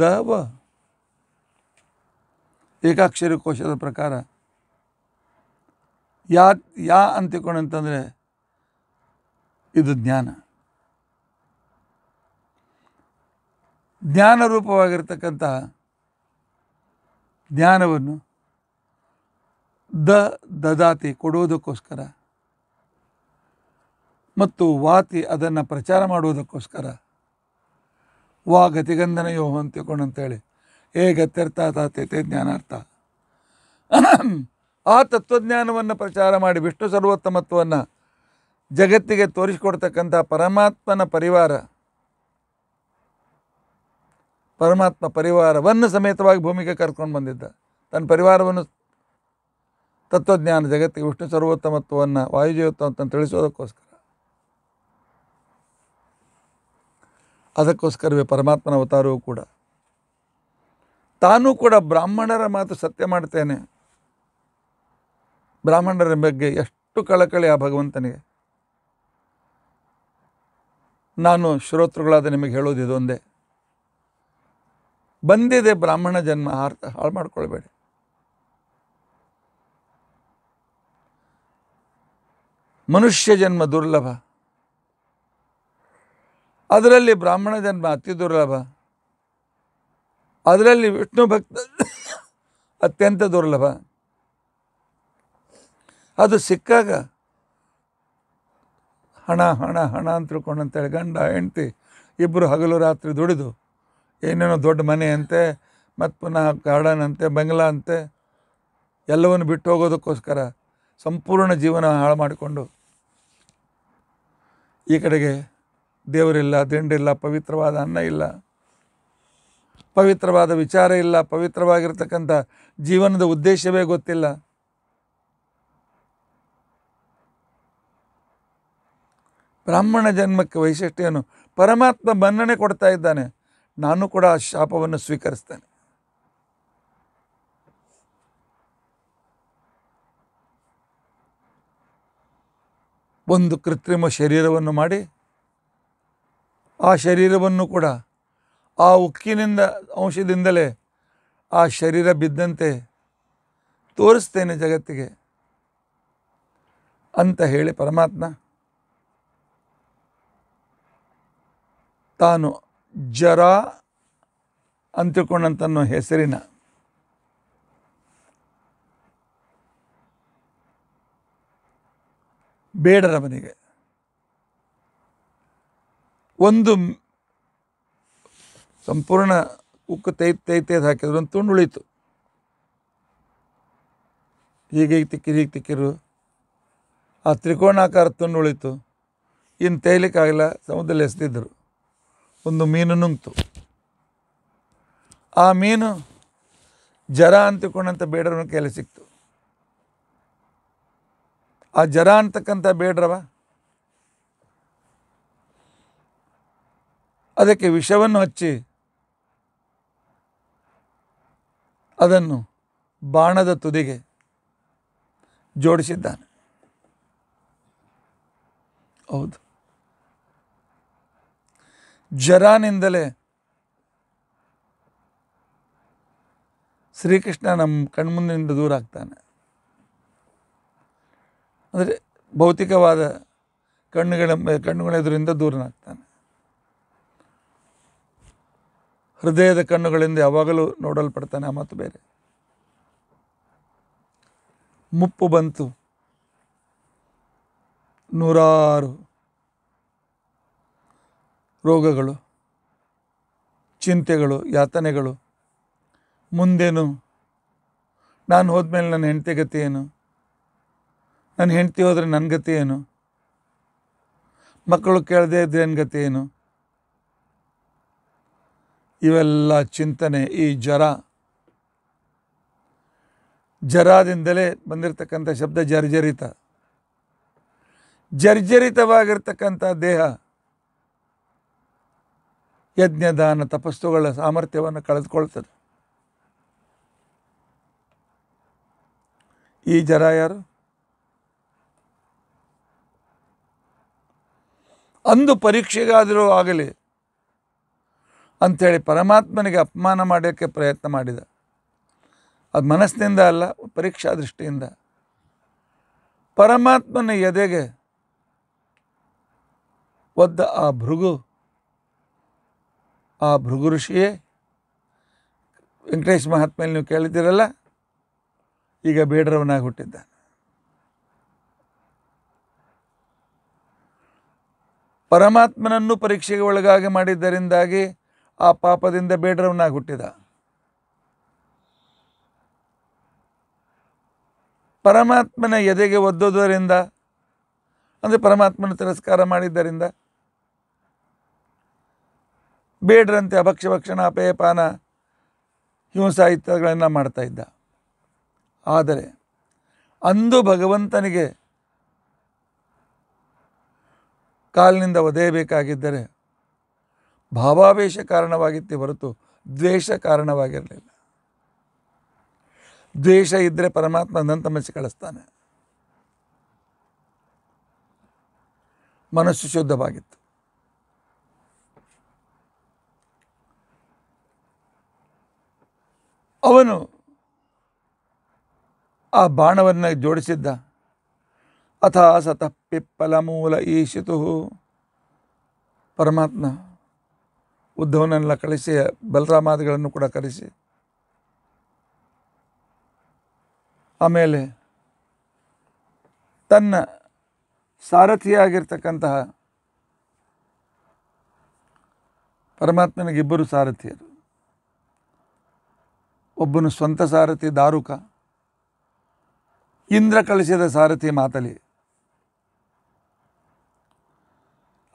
ದ ವ ಏಕಾಕ್ಷರಿ ಕೋಶದ ಪ್ರಕಾರ ಯಾ ಯಾ ಅಂತಿಕೊಂಡಂತಂದರೆ ಇದು ಜ್ಞಾನ ಜ್ಞಾನರೂಪವಾಗಿರ್ತಕ್ಕಂಥ ಜ್ಞಾನವನ್ನು ದ ದದಾತಿ ಕೊಡುವುದಕ್ಕೋಸ್ಕರ ಮತ್ತು ವಾತಿ ಅದನ್ನು ಪ್ರಚಾರ ಮಾಡುವುದಕ್ಕೋಸ್ಕರ ವಾ ಗತಿಗಂಧನ ಯೋಹ ಅಂತ ತಿಳ್ಕೊಂಡು ಅಂತೇಳಿ ಏ ಗತ್ಯರ್ಥ ತಾತೇತೆ ಜ್ಞಾನಾರ್ಥ ಆ ತತ್ವಜ್ಞಾನವನ್ನು ಪ್ರಚಾರ ಮಾಡಿ ವಿಷ್ಣು ಸರ್ವೋತ್ತಮತ್ವವನ್ನು ಜಗತ್ತಿಗೆ ತೋರಿಸಿಕೊಡ್ತಕ್ಕಂಥ ಪರಮಾತ್ಮನ ಪರಿವಾರ ಪರಮಾತ್ಮ ಪರಿವಾರವನ್ನು ಸಮೇತವಾಗಿ ಭೂಮಿಗೆ ಕರ್ಕೊಂಡು ಬಂದಿದ್ದ ತನ್ನ ಪರಿವಾರವನ್ನು ತತ್ವಜ್ಞಾನ ಜಗತ್ತಿಗೆ ವಿಷ್ಣು ಸರ್ವೋತ್ತಮತ್ವವನ್ನು ಅಂತ ತಿಳಿಸೋದಕ್ಕೋಸ್ಕರ ಅದಕ್ಕೋಸ್ಕರವೇ ಪರಮಾತ್ಮನ ಅವತಾರವೂ ಕೂಡ ತಾನೂ ಕೂಡ ಬ್ರಾಹ್ಮಣರ ಮಾತು ಸತ್ಯ ಮಾಡ್ತೇನೆ ಬ್ರಾಹ್ಮಣರ ಬಗ್ಗೆ ಎಷ್ಟು ಕಳಕಳಿ ಆ ಭಗವಂತನಿಗೆ ನಾನು ಶ್ರೋತೃಗಳಾದ ನಿಮಗೆ ಹೇಳೋದು ಇದೊಂದೇ ಬಂದಿದೆ ಬ್ರಾಹ್ಮಣ ಜನ್ಮ ಆರ್ತ ಹಾಳು ಮಾಡ್ಕೊಳ್ಬೇಡಿ ಮನುಷ್ಯ ಜನ್ಮ ದುರ್ಲಭ ಅದರಲ್ಲಿ ಬ್ರಾಹ್ಮಣ ಜನ್ಮ ಅತಿ ದುರ್ಲಭ ಅದರಲ್ಲಿ ವಿಷ್ಣು ಭಕ್ತ ಅತ್ಯಂತ ದುರ್ಲಭ ಅದು ಸಿಕ್ಕಾಗ ಹಣ ಹಣ ಹಣ ಅಂತ ತಿಳ್ಕೊಂಡಂತೇಳಿ ಗಂಡ ಹೆಂಡತಿ ಇಬ್ಬರು ಹಗಲು ರಾತ್ರಿ ದುಡಿದು ಏನೇನೋ ದೊಡ್ಡ ಮನೆ ಅಂತೆ ಮತ್ತು ಪುನಃ ಗಾರ್ಡನ್ ಅಂತೆ ಬಂಗ್ಲಾ ಅಂತೆ ಎಲ್ಲವನ್ನು ಬಿಟ್ಟು ಹೋಗೋದಕ್ಕೋಸ್ಕರ ಸಂಪೂರ್ಣ ಜೀವನ ಹಾಳು ಮಾಡಿಕೊಂಡು ಈ ಕಡೆಗೆ ದೇವರಿಲ್ಲ ದಿಂಡಿಲ್ಲ ಪವಿತ್ರವಾದ ಅನ್ನ ಇಲ್ಲ ಪವಿತ್ರವಾದ ವಿಚಾರ ಇಲ್ಲ ಪವಿತ್ರವಾಗಿರ್ತಕ್ಕಂಥ ಜೀವನದ ಉದ್ದೇಶವೇ ಗೊತ್ತಿಲ್ಲ ಬ್ರಾಹ್ಮಣ ಜನ್ಮಕ್ಕೆ ವೈಶಿಷ್ಟ್ಯನು ಪರಮಾತ್ಮ ಮನ್ನಣೆ ಕೊಡ್ತಾ ಇದ್ದಾನೆ ನಾನು ಕೂಡ ಆ ಶಾಪವನ್ನು ಸ್ವೀಕರಿಸ್ತೇನೆ ಒಂದು ಕೃತ್ರಿಮ ಶರೀರವನ್ನು ಮಾಡಿ ಆ ಶರೀರವನ್ನು ಕೂಡ ಆ ಉಕ್ಕಿನಿಂದ ಅಂಶದಿಂದಲೇ ಆ ಶರೀರ ಬಿದ್ದಂತೆ ತೋರಿಸ್ತೇನೆ ಜಗತ್ತಿಗೆ ಅಂತ ಹೇಳಿ ಪರಮಾತ್ಮ ತಾನು ಜರ ಅಂತಕೊಂಡಂತನ್ನೋ ಹೆಸರಿನ ಬೇಡರ ಮನೆಗೆ ಒಂದು ಸಂಪೂರ್ಣ ಉಕ್ಕು ತೈ ತೈ ತೈದು ಹಾಕಿದ್ರು ಒಂದು ತುಂಡು ಉಳಿತು ಹೀಗೆ ಹೀಗೆ ತಿಕ್ಕಿರು ಹೀಗೆ ತಿಕ್ಕಿರು ಆ ತ್ರಿಕೋಣಾಕಾರ ತುಂಡು ಉಳಿತು ಇನ್ನು ತೈಲಿಕ್ಕಾಗಲ್ಲ ಸಮುದ್ರದಲ್ಲಿ ಎಸೆದಿದ್ದರು ಒಂದು ಮೀನು ನುಂಗ್ತು ಆ ಮೀನು ಜರ ಅಂತಿಕೊಂಡಂಥ ಬೇಡರವನ ಕೆಲಸ ಸಿಕ್ತು ಆ ಜರ ಅಂತಕ್ಕಂಥ ಬೇಡ್ರವ ಅದಕ್ಕೆ ವಿಷವನ್ನು ಹಚ್ಚಿ ಅದನ್ನು ಬಾಣದ ತುದಿಗೆ ಜೋಡಿಸಿದ್ದಾನೆ ಹೌದು ಜರಾನಿಂದಲೇ ಶ್ರೀಕೃಷ್ಣ ನಮ್ಮ ಕಣ್ಮುಂದಿನಿಂದ ದೂರ ಆಗ್ತಾನೆ ಅಂದರೆ ಭೌತಿಕವಾದ ಕಣ್ಣುಗಳ ಕಣ್ಣುಗಳೆದುರಿಂದ ದೂರನಾಗ್ತಾನೆ ಹೃದಯದ ಕಣ್ಣುಗಳಿಂದ ಯಾವಾಗಲೂ ನೋಡಲ್ಪಡ್ತಾನೆ ಆ ಮಾತು ಬೇರೆ ಮುಪ್ಪು ಬಂತು ನೂರಾರು ರೋಗಗಳು ಚಿಂತೆಗಳು ಯಾತನೆಗಳು ಮುಂದೇನು ನಾನು ಹೋದ್ಮೇಲೆ ನನ್ನ ಹೆಂಡತಿ ಗತಿ ಏನು ನನ್ನ ಹೆಂಡತಿ ಹೋದರೆ ನನ್ನ ಗತಿ ಏನು ಮಕ್ಕಳು ಕೇಳದೆ ಇದ್ರೆ ನನ್ನ ಗತಿ ಏನು ಇವೆಲ್ಲ ಚಿಂತನೆ ಈ ಜ್ವರ ಜ್ವರದಿಂದಲೇ ಬಂದಿರತಕ್ಕಂಥ ಶಬ್ದ ಜರ್ಜರಿತ ಜರ್ಜರಿತವಾಗಿರ್ತಕ್ಕಂಥ ದೇಹ ಯಜ್ಞದಾನ ತಪಸ್ಸುಗಳ ಸಾಮರ್ಥ್ಯವನ್ನು ಕಳೆದುಕೊಳ್ತದೆ ಈ ಜರ ಯಾರು ಅಂದು ಪರೀಕ್ಷೆಗಾದರೂ ಆಗಲಿ ಅಂಥೇಳಿ ಪರಮಾತ್ಮನಿಗೆ ಅಪಮಾನ ಮಾಡೋಕ್ಕೆ ಪ್ರಯತ್ನ ಮಾಡಿದ ಅದು ಮನಸ್ಸಿನಿಂದ ಅಲ್ಲ ಪರೀಕ್ಷಾ ದೃಷ್ಟಿಯಿಂದ ಪರಮಾತ್ಮನ ಎದೆಗೆ ಒದ್ದ ಆ ಭೃಗು ಆ ಭೃಗು ಋಷಿಯೇ ವೆಂಕಟೇಶ್ ಮಹಾತ್ಮೆಯಲ್ಲಿ ನೀವು ಕೇಳಿದ್ದೀರಲ್ಲ ಈಗ ಬೇಡರವನಾಗಿ ಹುಟ್ಟಿದ್ದ ಪರಮಾತ್ಮನನ್ನು ಪರೀಕ್ಷೆಗೆ ಒಳಗಾಗಿ ಮಾಡಿದ್ದರಿಂದಾಗಿ ಆ ಪಾಪದಿಂದ ಬೇಡರವನಾಗಿ ಹುಟ್ಟಿದ ಪರಮಾತ್ಮನ ಎದೆಗೆ ಒದ್ದೋದರಿಂದ ಅಂದರೆ ಪರಮಾತ್ಮನ ತಿರಸ್ಕಾರ ಮಾಡಿದ್ದರಿಂದ ಬೇಡರಂತೆ ಅಭಕ್ಷ್ಯ ಭಕ್ಷಣ ಅಪೇಯಪಾನ ಹಿಂಸಾ ಇತ್ಯಾದಿಗಳನ್ನು ಮಾಡ್ತಾ ಇದ್ದ ಆದರೆ ಅಂದು ಭಗವಂತನಿಗೆ ಕಾಲಿನಿಂದ ಒದೆಯಬೇಕಾಗಿದ್ದರೆ ಭಾವಾವೇಶ ಕಾರಣವಾಗಿತ್ತೆ ಹೊರತು ದ್ವೇಷ ಕಾರಣವಾಗಿರಲಿಲ್ಲ ದ್ವೇಷ ಇದ್ದರೆ ಪರಮಾತ್ಮ ನಂತಮಸಿ ಕಳಿಸ್ತಾನೆ ಮನಸ್ಸು ಶುದ್ಧವಾಗಿತ್ತು ಅವನು ಆ ಬಾಣವನ್ನು ಜೋಡಿಸಿದ್ದ ಅಥ ಸತಃ ಪಿಪ್ಪಲ ಮೂಲ ಈಶಿತು ಪರಮಾತ್ಮ ಉದ್ಧವನನ್ನೆಲ್ಲ ಕಳಿಸಿ ಬಲರಾಮಾದಿಗಳನ್ನು ಕೂಡ ಕರೆಸಿ ಆಮೇಲೆ ತನ್ನ ಸಾರಥಿಯಾಗಿರ್ತಕ್ಕಂತಹ ಪರಮಾತ್ಮನಿಗಿಬ್ಬರು ಸಾರಥಿಯರು ಒಬ್ಬನು ಸ್ವಂತ ಸಾರಥಿ ದಾರುಕ ಇಂದ್ರ ಕಳಿಸಿದ ಸಾರಥಿ ಮಾತಲಿ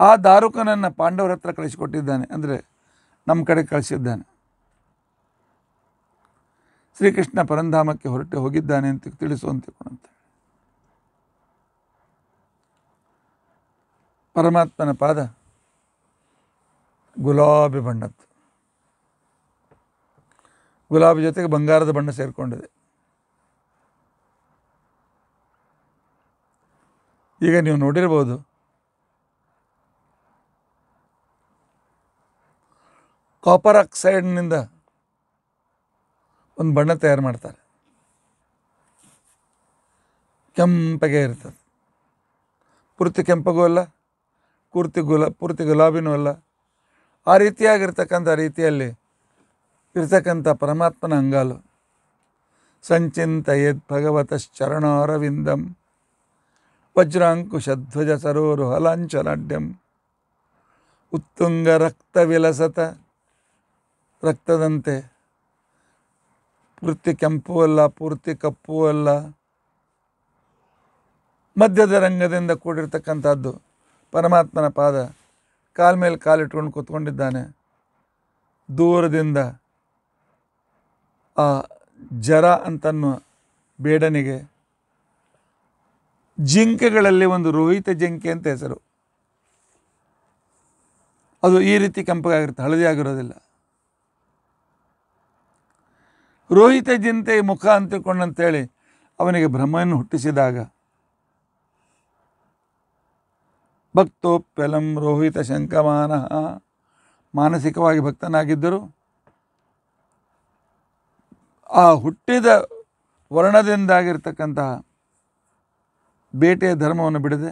ಆ ದಾರುಕನನ್ನು ಪಾಂಡವರ ಹತ್ರ ಕಳಿಸಿಕೊಟ್ಟಿದ್ದಾನೆ ಅಂದರೆ ನಮ್ಮ ಕಡೆ ಕಳಿಸಿದ್ದಾನೆ ಶ್ರೀಕೃಷ್ಣ ಪರಂಧಾಮಕ್ಕೆ ಹೊರಟು ಹೋಗಿದ್ದಾನೆ ಅಂತ ತಿಳಿಸುವಂತೆ ಪರಮಾತ್ಮನ ಪಾದ ಗುಲಾಬಿ ಬಣ್ಣದ್ದು ಗುಲಾಬಿ ಜೊತೆಗೆ ಬಂಗಾರದ ಬಣ್ಣ ಸೇರಿಕೊಂಡಿದೆ ಈಗ ನೀವು ನೋಡಿರ್ಬೋದು ಕಾಪರ್ ಆಕ್ಸೈಡ್ನಿಂದ ಒಂದು ಬಣ್ಣ ತಯಾರು ಮಾಡ್ತಾರೆ ಕೆಂಪಗೆ ಇರ್ತದೆ ಪೂರ್ತಿ ಕೆಂಪಗೂ ಅಲ್ಲ ಪೂರ್ತಿ ಗುಲಾ ಪೂರ್ತಿ ಗುಲಾಬಿನೂ ಅಲ್ಲ ಆ ರೀತಿಯಾಗಿರ್ತಕ್ಕಂಥ ರೀತಿಯಲ್ಲಿ ಇರ್ತಕ್ಕಂಥ ಪರಮಾತ್ಮನ ಅಂಗಾಲು ಸಂಚಿಂತಯದ್ ಭಗವತಶ್ಚರಣಾರವಿಂದಂ ವಜ್ರಾಂಕುಶಧ್ವಜ ಸರೋರುಹಲಾಂಚಲಾಡ್ಯಂ ಉತ್ತುಂಗ ರಕ್ತ ವಿಲಸತ ರಕ್ತದಂತೆ ಪೂರ್ತಿ ಕೆಂಪು ಅಲ್ಲ ಪೂರ್ತಿ ಕಪ್ಪು ಅಲ್ಲ ಮಧ್ಯದ ರಂಗದಿಂದ ಕೂಡಿರ್ತಕ್ಕಂಥದ್ದು ಪರಮಾತ್ಮನ ಪಾದ ಕಾಲ ಮೇಲೆ ಕಾಲಿಟ್ಕೊಂಡು ಕೂತ್ಕೊಂಡಿದ್ದಾನೆ ದೂರದಿಂದ ಆ ಜರ ಅಂತನ್ನು ಬೇಡನಿಗೆ ಜಿಂಕೆಗಳಲ್ಲಿ ಒಂದು ರೋಹಿತ ಜಿಂಕೆ ಅಂತ ಹೆಸರು ಅದು ಈ ರೀತಿ ಕೆಂಪಗಾಗಿರುತ್ತೆ ಹಳದಿ ಆಗಿರೋದಿಲ್ಲ ರೋಹಿತ ಜಿಂತೆ ಮುಖ ಅಂತಿಕೊಂಡಂತೇಳಿ ಅವನಿಗೆ ಭ್ರಮೆಯನ್ನು ಹುಟ್ಟಿಸಿದಾಗ ಭಕ್ತೋಪ್ಯಲಂ ರೋಹಿತ ಶಂಕಮಾನ ಮಾನಸಿಕವಾಗಿ ಭಕ್ತನಾಗಿದ್ದರು ಆ ಹುಟ್ಟಿದ ವರ್ಣದಿಂದಾಗಿರ್ತಕ್ಕಂತಹ ಬೇಟೆಯ ಧರ್ಮವನ್ನು ಬಿಡದೆ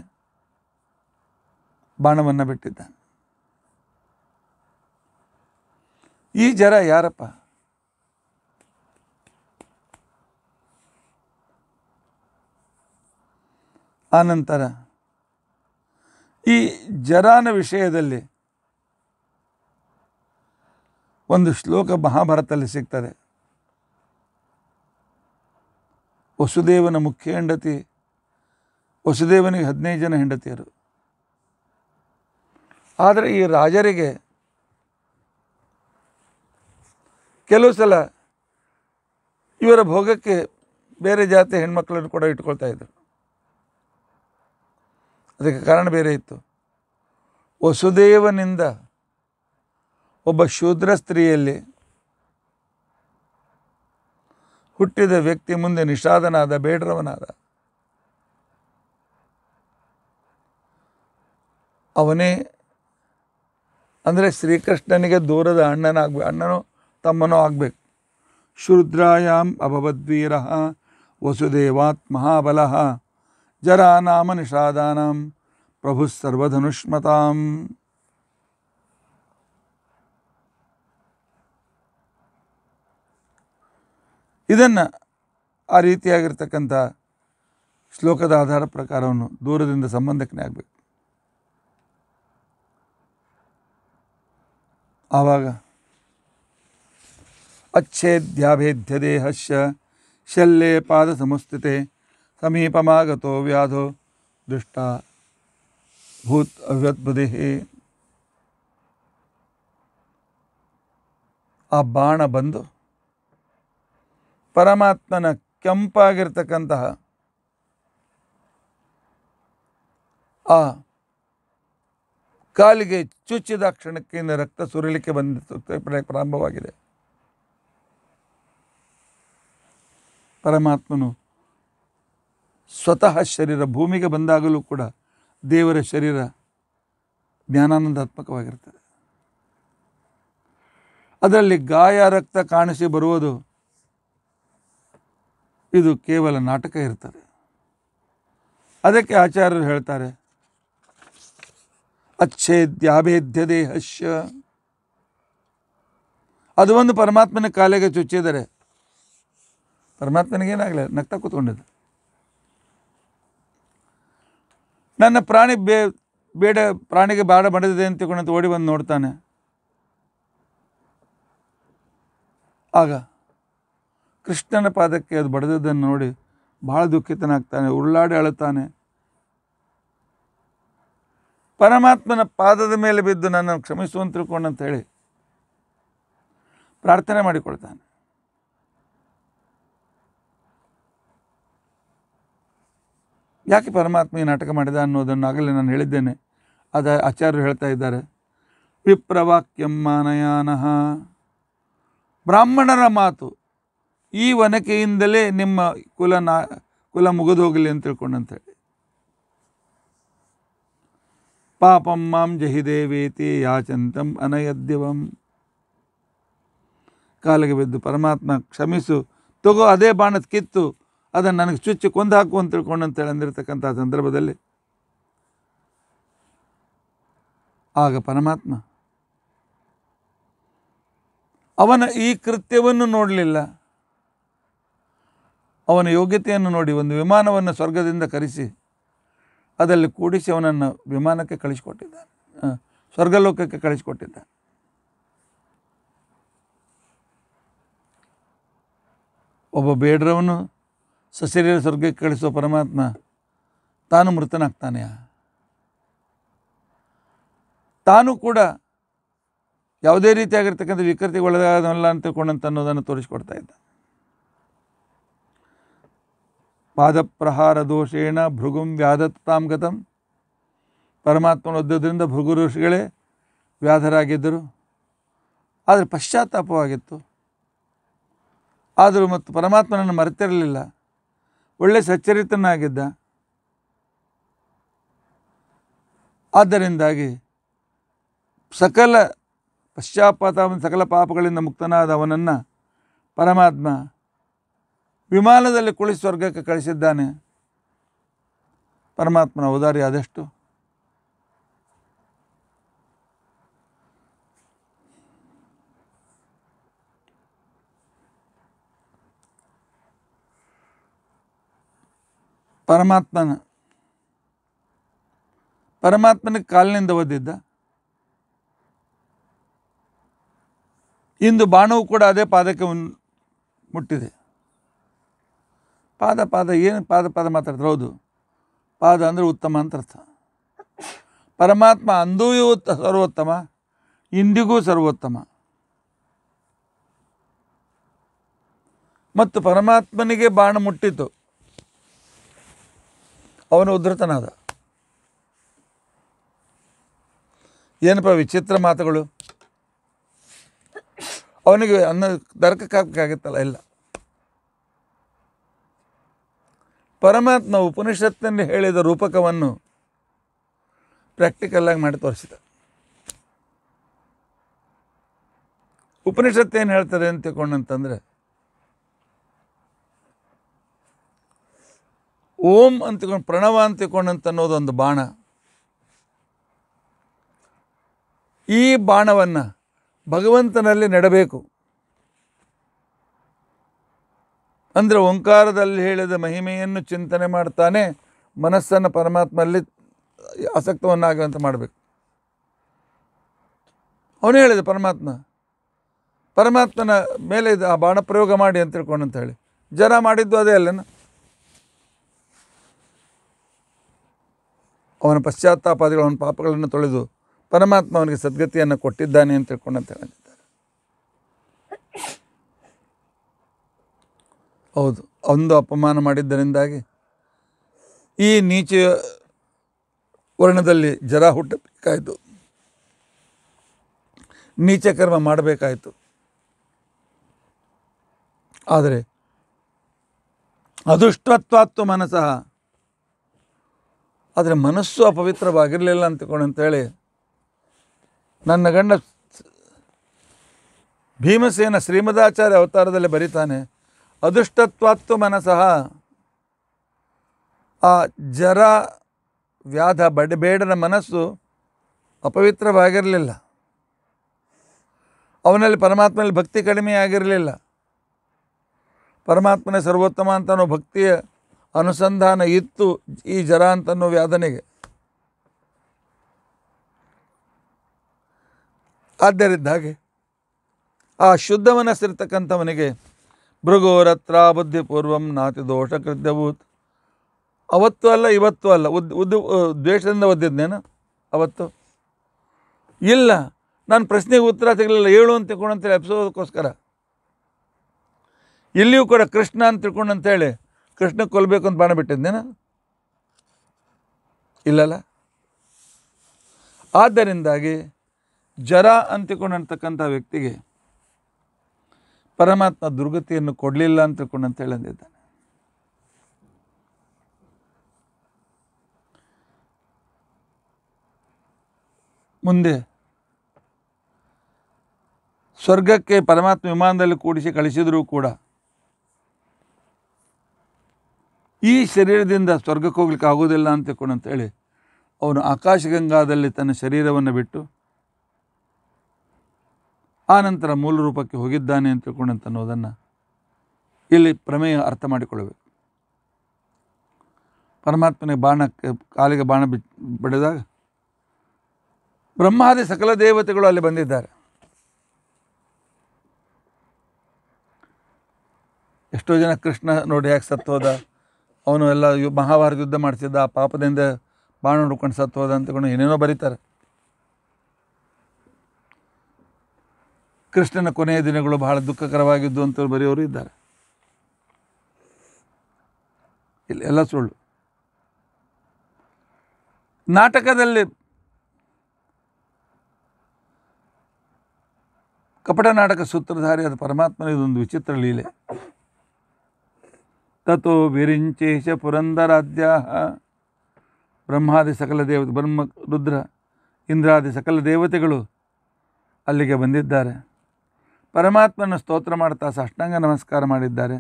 ಬಾಣವನ್ನು ಬಿಟ್ಟಿದ್ದಾನೆ ಈ ಜರ ಯಾರಪ್ಪ ಆನಂತರ ಈ ಜರಾನ ವಿಷಯದಲ್ಲಿ ಒಂದು ಶ್ಲೋಕ ಮಹಾಭಾರತದಲ್ಲಿ ಸಿಗ್ತದೆ ವಸುದೇವನ ಮುಖ್ಯ ಹೆಂಡತಿ ವಸುದೇವನಿಗೆ ಹದಿನೈದು ಜನ ಹೆಂಡತಿಯರು ಆದರೆ ಈ ರಾಜರಿಗೆ ಕೆಲವು ಸಲ ಇವರ ಭೋಗಕ್ಕೆ ಬೇರೆ ಜಾತಿಯ ಹೆಣ್ಮಕ್ಳನ್ನು ಕೂಡ ಇಟ್ಕೊಳ್ತಾ ಇದ್ದರು ಅದಕ್ಕೆ ಕಾರಣ ಬೇರೆ ಇತ್ತು ವಸುದೇವನಿಂದ ಒಬ್ಬ ಶೂದ್ರ ಸ್ತ್ರೀಯಲ್ಲಿ ಹುಟ್ಟಿದ ವ್ಯಕ್ತಿ ಮುಂದೆ ನಿಷಾದನಾದ ಬೇಡ್ರವನಾದ ಅವನೇ ಅಂದರೆ ಶ್ರೀಕೃಷ್ಣನಿಗೆ ದೂರದ ಅಣ್ಣನಾಗಬೇಕು ಅಣ್ಣನೋ ತಮ್ಮನೋ ಆಗಬೇಕು ಶೂದ್ರಾಯಾಮ್ ಅಭವದ್ವೀರ ವಸುದೇವಾತ್ ಮಹಾಬಲ ಜರಾನಾಮ ನಾಮ ನಿಷಾದಾನಾಂ ಪ್ರಭು ಸರ್ವಧನುಷ್ಮತಾಂ ಇದನ್ನು ಆ ರೀತಿಯಾಗಿರ್ತಕ್ಕಂಥ ಶ್ಲೋಕದ ಆಧಾರ ಪ್ರಕಾರವನ್ನು ದೂರದಿಂದ ಸಂಬಂಧಕ್ಕೆ ಆಗಬೇಕು ಆವಾಗ अच्छेद्याभेद्य देहश ಪಾದ ಸಮಸ್ಥಿತೆ ಸಮೀಪ ಆಗತೋ ವ್ಯಾಧೋ ದುಷ್ಟ ಭೂತ್ ಅವ್ಯತ್ಪದೇಹ ಆ ಬಾಣ ಬಂದು ಪರಮಾತ್ಮನ ಕೆಂಪಾಗಿರ್ತಕ್ಕಂತಹ ಆ ಕಾಲಿಗೆ ಚುಚ್ಚಿದ ಕ್ಷಣಕ್ಕೆ ರಕ್ತ ಸುರಿಲಿಕ್ಕೆ ಬಂದ ಪ್ರಾರಂಭವಾಗಿದೆ ಪರಮಾತ್ಮನು ಸ್ವತಃ ಶರೀರ ಭೂಮಿಗೆ ಬಂದಾಗಲೂ ಕೂಡ ದೇವರ ಶರೀರ ಜ್ಞಾನಾನಂದಾತ್ಮಕವಾಗಿರ್ತದೆ ಅದರಲ್ಲಿ ಗಾಯ ರಕ್ತ ಕಾಣಿಸಿ ಬರುವುದು ಇದು ಕೇವಲ ನಾಟಕ ಇರ್ತದೆ ಅದಕ್ಕೆ ಆಚಾರ್ಯರು ಹೇಳ್ತಾರೆ ಅಚ್ಛೇದ್ಯಾಭೇದ್ಯ ದೇಹಶ್ಯ ಅದು ಒಂದು ಪರಮಾತ್ಮನ ಕಾಲೆಗೆ ಚುಚ್ಚಿದರೆ ಪರಮಾತ್ಮನಿಗೇನಾಗಲಿ ನಗ್ತಾ ಕೂತ್ಕೊಂಡಿದ್ದು ನನ್ನ ಪ್ರಾಣಿ ಬೇ ಬೇಡ ಪ್ರಾಣಿಗೆ ಬಾಡ ಬಡದಿದೆ ಅಂತ ತಿಳ್ಕೊಂಡಂತ ಓಡಿ ಬಂದು ನೋಡ್ತಾನೆ ಆಗ ಕೃಷ್ಣನ ಪಾದಕ್ಕೆ ಅದು ಬಡದದ್ದನ್ನು ನೋಡಿ ಬಹಳ ದುಃಖಿತನಾಗ್ತಾನೆ ಉರುಳಾಡಿ ಅಳುತ್ತಾನೆ ಪರಮಾತ್ಮನ ಪಾದದ ಮೇಲೆ ಬಿದ್ದು ನನ್ನನ್ನು ಕ್ಷಮಿಸುವಂತ ತಿಳ್ಕೊಂಡು ಅಂತ ಹೇಳಿ ಪ್ರಾರ್ಥನೆ ಮಾಡಿಕೊಳ್ತಾನೆ ಯಾಕೆ ಪರಮಾತ್ಮ ಈ ನಾಟಕ ಮಾಡಿದ ಅನ್ನೋದನ್ನು ಆಗಲೇ ನಾನು ಹೇಳಿದ್ದೇನೆ ಅದ ಆಚಾರ್ಯರು ಹೇಳ್ತಾ ಇದ್ದಾರೆ ವಿಪ್ರವಾಕ್ಯಂ ಮಾನಯಾನಃ ಬ್ರಾಹ್ಮಣರ ಮಾತು ಈ ಒನಕೆಯಿಂದಲೇ ನಿಮ್ಮ ಕುಲ ನಾ ಕುಲ ಮುಗಿದು ಹೋಗಲಿ ಅಂತ ತಿಳ್ಕೊಂಡಂತ ಪಾಪಂ ಮಾಂ ಜಹಿದೇವೇತಿ ಯಾಚಂತಂ ಅನಯದ್ಯವಂ ಕಾಲಿಗೆ ಬಿದ್ದು ಪರಮಾತ್ಮ ಕ್ಷಮಿಸು ತಗೋ ಅದೇ ಬಾಣದ ಕಿತ್ತು ಅದನ್ನು ನನಗೆ ಚುಚ್ಚಿ ಕೊಂದು ಹಾಕು ಅಂತ ತಿಳ್ಕೊಂಡಂತೇಳಿ ಅಂದಿರತಕ್ಕಂಥ ಸಂದರ್ಭದಲ್ಲಿ ಆಗ ಪರಮಾತ್ಮ ಅವನ ಈ ಕೃತ್ಯವನ್ನು ನೋಡಲಿಲ್ಲ ಅವನ ಯೋಗ್ಯತೆಯನ್ನು ನೋಡಿ ಒಂದು ವಿಮಾನವನ್ನು ಸ್ವರ್ಗದಿಂದ ಕರೆಸಿ ಅದರಲ್ಲಿ ಕೂಡಿಸಿ ಅವನನ್ನು ವಿಮಾನಕ್ಕೆ ಕಳಿಸಿಕೊಟ್ಟಿದ್ದ ಸ್ವರ್ಗಲೋಕಕ್ಕೆ ಕಳಿಸಿಕೊಟ್ಟಿದ್ದ ಒಬ್ಬ ಬೇಡ್ರವನು ಸಶರೀರ ಸ್ವರ್ಗಕ್ಕೆ ಕಳಿಸುವ ಪರಮಾತ್ಮ ತಾನು ಮೃತನಾಗ್ತಾನೆ ತಾನು ಕೂಡ ಯಾವುದೇ ರೀತಿಯಾಗಿರ್ತಕ್ಕಂಥ ವಿಕೃತಿಗೊಳಗಾದವಲ್ಲ ಅಂತ ತಿಳ್ಕೊಂಡಂತ ಅನ್ನೋದನ್ನು ತೋರಿಸಿಕೊಡ್ತಾ ಇದ್ದ ದೋಷೇಣ ಭೃಗುಂ ವ್ಯಾಧತ್ತಾಂ ಗತಂ ಪರಮಾತ್ಮನೊದ್ದರಿಂದ ಭೃಗು ಋಷಿಗಳೇ ವ್ಯಾಧರಾಗಿದ್ದರು ಆದರೆ ಪಶ್ಚಾತ್ತಾಪವಾಗಿತ್ತು ಆದರೂ ಮತ್ತು ಪರಮಾತ್ಮನನ್ನು ಮರೆತಿರಲಿಲ್ಲ ಒಳ್ಳೆ ಸಚ್ಚರಿತನಾಗಿದ್ದ ಆದ್ದರಿಂದಾಗಿ ಸಕಲ ಪಶ್ಚಾತ್ತಾಪ ಸಕಲ ಪಾಪಗಳಿಂದ ಮುಕ್ತನಾದ ಅವನನ್ನು ಪರಮಾತ್ಮ ವಿಮಾನದಲ್ಲಿ ಕುಳಿ ಸ್ವರ್ಗಕ್ಕೆ ಕಳಿಸಿದ್ದಾನೆ ಪರಮಾತ್ಮನ ಉದಾರಿ ಆದಷ್ಟು ಪರಮಾತ್ಮನ ಪರಮಾತ್ಮನಿಗೆ ಕಾಲಿನಿಂದ ಒದ್ದಿದ್ದ ಇಂದು ಬಾಣವು ಕೂಡ ಅದೇ ಪಾದಕ್ಕೆ ಮುಟ್ಟಿದೆ ಪಾದ ಪಾದ ಏನು ಪಾದ ಪಾದ ಮಾತಾಡ್ತಾರೆ ಹೌದು ಪಾದ ಅಂದರೆ ಉತ್ತಮ ಅಂತ ಅರ್ಥ ಪರಮಾತ್ಮ ಅಂದೂ ಸರ್ವೋತ್ತಮ ಇಂದಿಗೂ ಸರ್ವೋತ್ತಮ ಮತ್ತು ಪರಮಾತ್ಮನಿಗೆ ಬಾಣ ಮುಟ್ಟಿತು ಅವನು ಉದ್ಧತನಾದ ಏನಪ್ಪ ವಿಚಿತ್ರ ಮಾತುಗಳು ಅವನಿಗೆ ಅನ್ನ ದರ್ಕಕ್ಕಾಗಬೇಕಾಗಿತ್ತಲ್ಲ ಇಲ್ಲ ಪರಮಾತ್ಮ ಉಪನಿಷತ್ತಿನಲ್ಲಿ ಹೇಳಿದ ರೂಪಕವನ್ನು ಪ್ರಾಕ್ಟಿಕಲ್ಲಾಗಿ ಮಾಡಿ ತೋರಿಸಿದ ಉಪನಿಷತ್ ಏನು ಹೇಳ್ತದೆ ಅಂತ ತಿಳ್ಕೊಂಡಂತಂದರೆ ಓಂ ಅಂತ ಪ್ರಣವ ಅಂತ ಅನ್ನೋದು ಒಂದು ಬಾಣ ಈ ಬಾಣವನ್ನು ಭಗವಂತನಲ್ಲಿ ನೆಡಬೇಕು ಅಂದರೆ ಓಂಕಾರದಲ್ಲಿ ಹೇಳಿದ ಮಹಿಮೆಯನ್ನು ಚಿಂತನೆ ಮಾಡ್ತಾನೆ ಮನಸ್ಸನ್ನು ಪರಮಾತ್ಮಲ್ಲಿ ಆಸಕ್ತವನ್ನಾಗುವಂತೆ ಮಾಡಬೇಕು ಅವನು ಹೇಳಿದ ಪರಮಾತ್ಮ ಪರಮಾತ್ಮನ ಮೇಲೆ ಇದು ಆ ಬಾಣ ಪ್ರಯೋಗ ಮಾಡಿ ಅಂತ ತಿಳ್ಕೊಂಡು ಅಂತ ಹೇಳಿ ಜನ ಮಾಡಿದ್ದು ಅದೇ ಅಲ್ಲ ಅವನ ಪಶ್ಚಾತ್ತಾಪಾದಿಗಳು ಅವನ ಪಾಪಗಳನ್ನು ತೊಳೆದು ಪರಮಾತ್ಮ ಅವನಿಗೆ ಸದ್ಗತಿಯನ್ನು ಕೊಟ್ಟಿದ್ದಾನೆ ಅಂತ ಅಂತ ಹೇಳಿ ಹೌದು ಒಂದು ಅಪಮಾನ ಮಾಡಿದ್ದರಿಂದಾಗಿ ಈ ನೀಚ ವರ್ಣದಲ್ಲಿ ಜರ ಹುಟ್ಟಬೇಕಾಯಿತು ನೀಚ ಕರ್ಮ ಮಾಡಬೇಕಾಯಿತು ಆದರೆ ಅದುಷ್ಟತ್ವಾತ್ತು ಮನಸ್ಸ ಆದರೆ ಮನಸ್ಸು ಅಪವಿತ್ರವಾಗಿರಲಿಲ್ಲ ಅಂತಕೊಂಡು ಅಂತೇಳಿ ನನ್ನ ಗಂಡ ಭೀಮಸೇನ ಶ್ರೀಮದಾಚಾರ್ಯ ಅವತಾರದಲ್ಲಿ ಬರೀತಾನೆ ಅದೃಷ್ಟತ್ವಾತ್ತು ಮನಸ್ಸಹ ಆ ಜರ ವ್ಯಾಧ ಬಡಬೇಡನ ಮನಸ್ಸು ಅಪವಿತ್ರವಾಗಿರಲಿಲ್ಲ ಅವನಲ್ಲಿ ಪರಮಾತ್ಮನಲ್ಲಿ ಭಕ್ತಿ ಕಡಿಮೆ ಆಗಿರಲಿಲ್ಲ ಪರಮಾತ್ಮನೇ ಸರ್ವೋತ್ತಮ ಅಂತನೋ ಭಕ್ತಿಯ ಅನುಸಂಧಾನ ಇತ್ತು ಈ ಜರ ಅಂತನೋ ವ್ಯಾಧನೆಗೆ ಆದ್ದರಿಂದ ಹಾಗೆ ಆ ಶುದ್ಧ ಮನಸ್ಸಿರ್ತಕ್ಕಂಥವನಿಗೆ ಭೃಗೋರತ್ರ ಪೂರ್ವಂ ನಾತಿ ದೋಷ ಕೃತ್ಯಭೂತ್ ಅವತ್ತು ಅಲ್ಲ ಇವತ್ತು ಅಲ್ಲ ಉದ್ ಉದ್ದು ದ್ವೇಷದಿಂದ ಒದ್ದಿದ್ದೇನು ಅವತ್ತು ಇಲ್ಲ ನಾನು ಪ್ರಶ್ನೆಗೆ ಉತ್ತರ ತೆಗಲಿಲ್ಲ ಏಳು ಅಂತ ತಿಳ್ಕೊಂಡು ಅಂತೇಳಿ ಅಪ್ಸೋದಕ್ಕೋಸ್ಕರ ಇಲ್ಲಿಯೂ ಕೂಡ ಕೃಷ್ಣ ಅಂತ ತಿಳ್ಕೊಂಡು ಅಂತೇಳಿ ಕೃಷ್ಣ ಕೊಲ್ಲಬೇಕು ಅಂತ ಬಾಣ ಬಿಟ್ಟಿದ್ದೇನೆ ಇಲ್ಲಲ್ಲ ಆದ್ದರಿಂದಾಗಿ ಜರ ಅಂತಿಕೊಂಡಂತಕ್ಕಂಥ ವ್ಯಕ್ತಿಗೆ ಪರಮಾತ್ಮ ದುರ್ಗತಿಯನ್ನು ಕೊಡಲಿಲ್ಲ ಅಂತ ಅಂತೇಳಿ ಅಂದಿದ್ದಾನೆ ಮುಂದೆ ಸ್ವರ್ಗಕ್ಕೆ ಪರಮಾತ್ಮ ವಿಮಾನದಲ್ಲಿ ಕೂಡಿಸಿ ಕಳಿಸಿದರೂ ಕೂಡ ಈ ಶರೀರದಿಂದ ಸ್ವರ್ಗಕ್ಕೆ ಹೋಗ್ಲಿಕ್ಕೆ ಆಗೋದಿಲ್ಲ ಅಂತ ಹೇಳಿ ಅವನು ಆಕಾಶಗಂಗಾದಲ್ಲಿ ತನ್ನ ಶರೀರವನ್ನು ಬಿಟ್ಟು ಆ ನಂತರ ಮೂಲ ರೂಪಕ್ಕೆ ಹೋಗಿದ್ದಾನೆ ಅಂತ ತಿಳ್ಕೊಂಡಂತ ಅನ್ನೋದನ್ನು ಇಲ್ಲಿ ಪ್ರಮೇಯ ಅರ್ಥ ಮಾಡಿಕೊಳ್ಳಬೇಕು ಪರಮಾತ್ಮನಿಗೆ ಬಾಣಕ್ಕೆ ಕಾಲಿಗೆ ಬಾಣ ಬಿ ಬಡಿದಾಗ ಬ್ರಹ್ಮಾದಿ ಸಕಲ ದೇವತೆಗಳು ಅಲ್ಲಿ ಬಂದಿದ್ದಾರೆ ಎಷ್ಟೋ ಜನ ಕೃಷ್ಣ ನೋಡಿ ಯಾಕೆ ಸತ್ತೋದ ಅವನು ಎಲ್ಲ ಮಹಾಭಾರತ ಯುದ್ಧ ಮಾಡಿಸಿದ್ದ ಆ ಪಾಪದಿಂದ ಬಾಣ ನೋಡ್ಕೊಂಡು ಸತ್ತೋದ ಅಂತಕೊಂಡು ಏನೇನೋ ಬರೀತಾರೆ ಕೃಷ್ಣನ ಕೊನೆಯ ದಿನಗಳು ಬಹಳ ದುಃಖಕರವಾಗಿದ್ದು ಅಂತ ಬರೆಯೋರು ಇದ್ದಾರೆ ಇಲ್ಲಿ ಎಲ್ಲ ಸುಳ್ಳು ನಾಟಕದಲ್ಲಿ ಕಪಟ ನಾಟಕ ಸೂತ್ರಧಾರಿ ಅದು ಪರಮಾತ್ಮನ ಇದೊಂದು ವಿಚಿತ್ರ ಲೀಲೆ ತಥೋ ವಿರಿಂಚೇಶ ಪುರಂದರಾಧ್ಯ ಬ್ರಹ್ಮಾದಿ ಸಕಲ ದೇವತೆ ಬ್ರಹ್ಮ ರುದ್ರ ಇಂದ್ರಾದಿ ಸಕಲ ದೇವತೆಗಳು ಅಲ್ಲಿಗೆ ಬಂದಿದ್ದಾರೆ ಪರಮಾತ್ಮನ ಸ್ತೋತ್ರ ಮಾಡ್ತಾ ಸಾಷ್ಟಾಂಗ ನಮಸ್ಕಾರ ಮಾಡಿದ್ದಾರೆ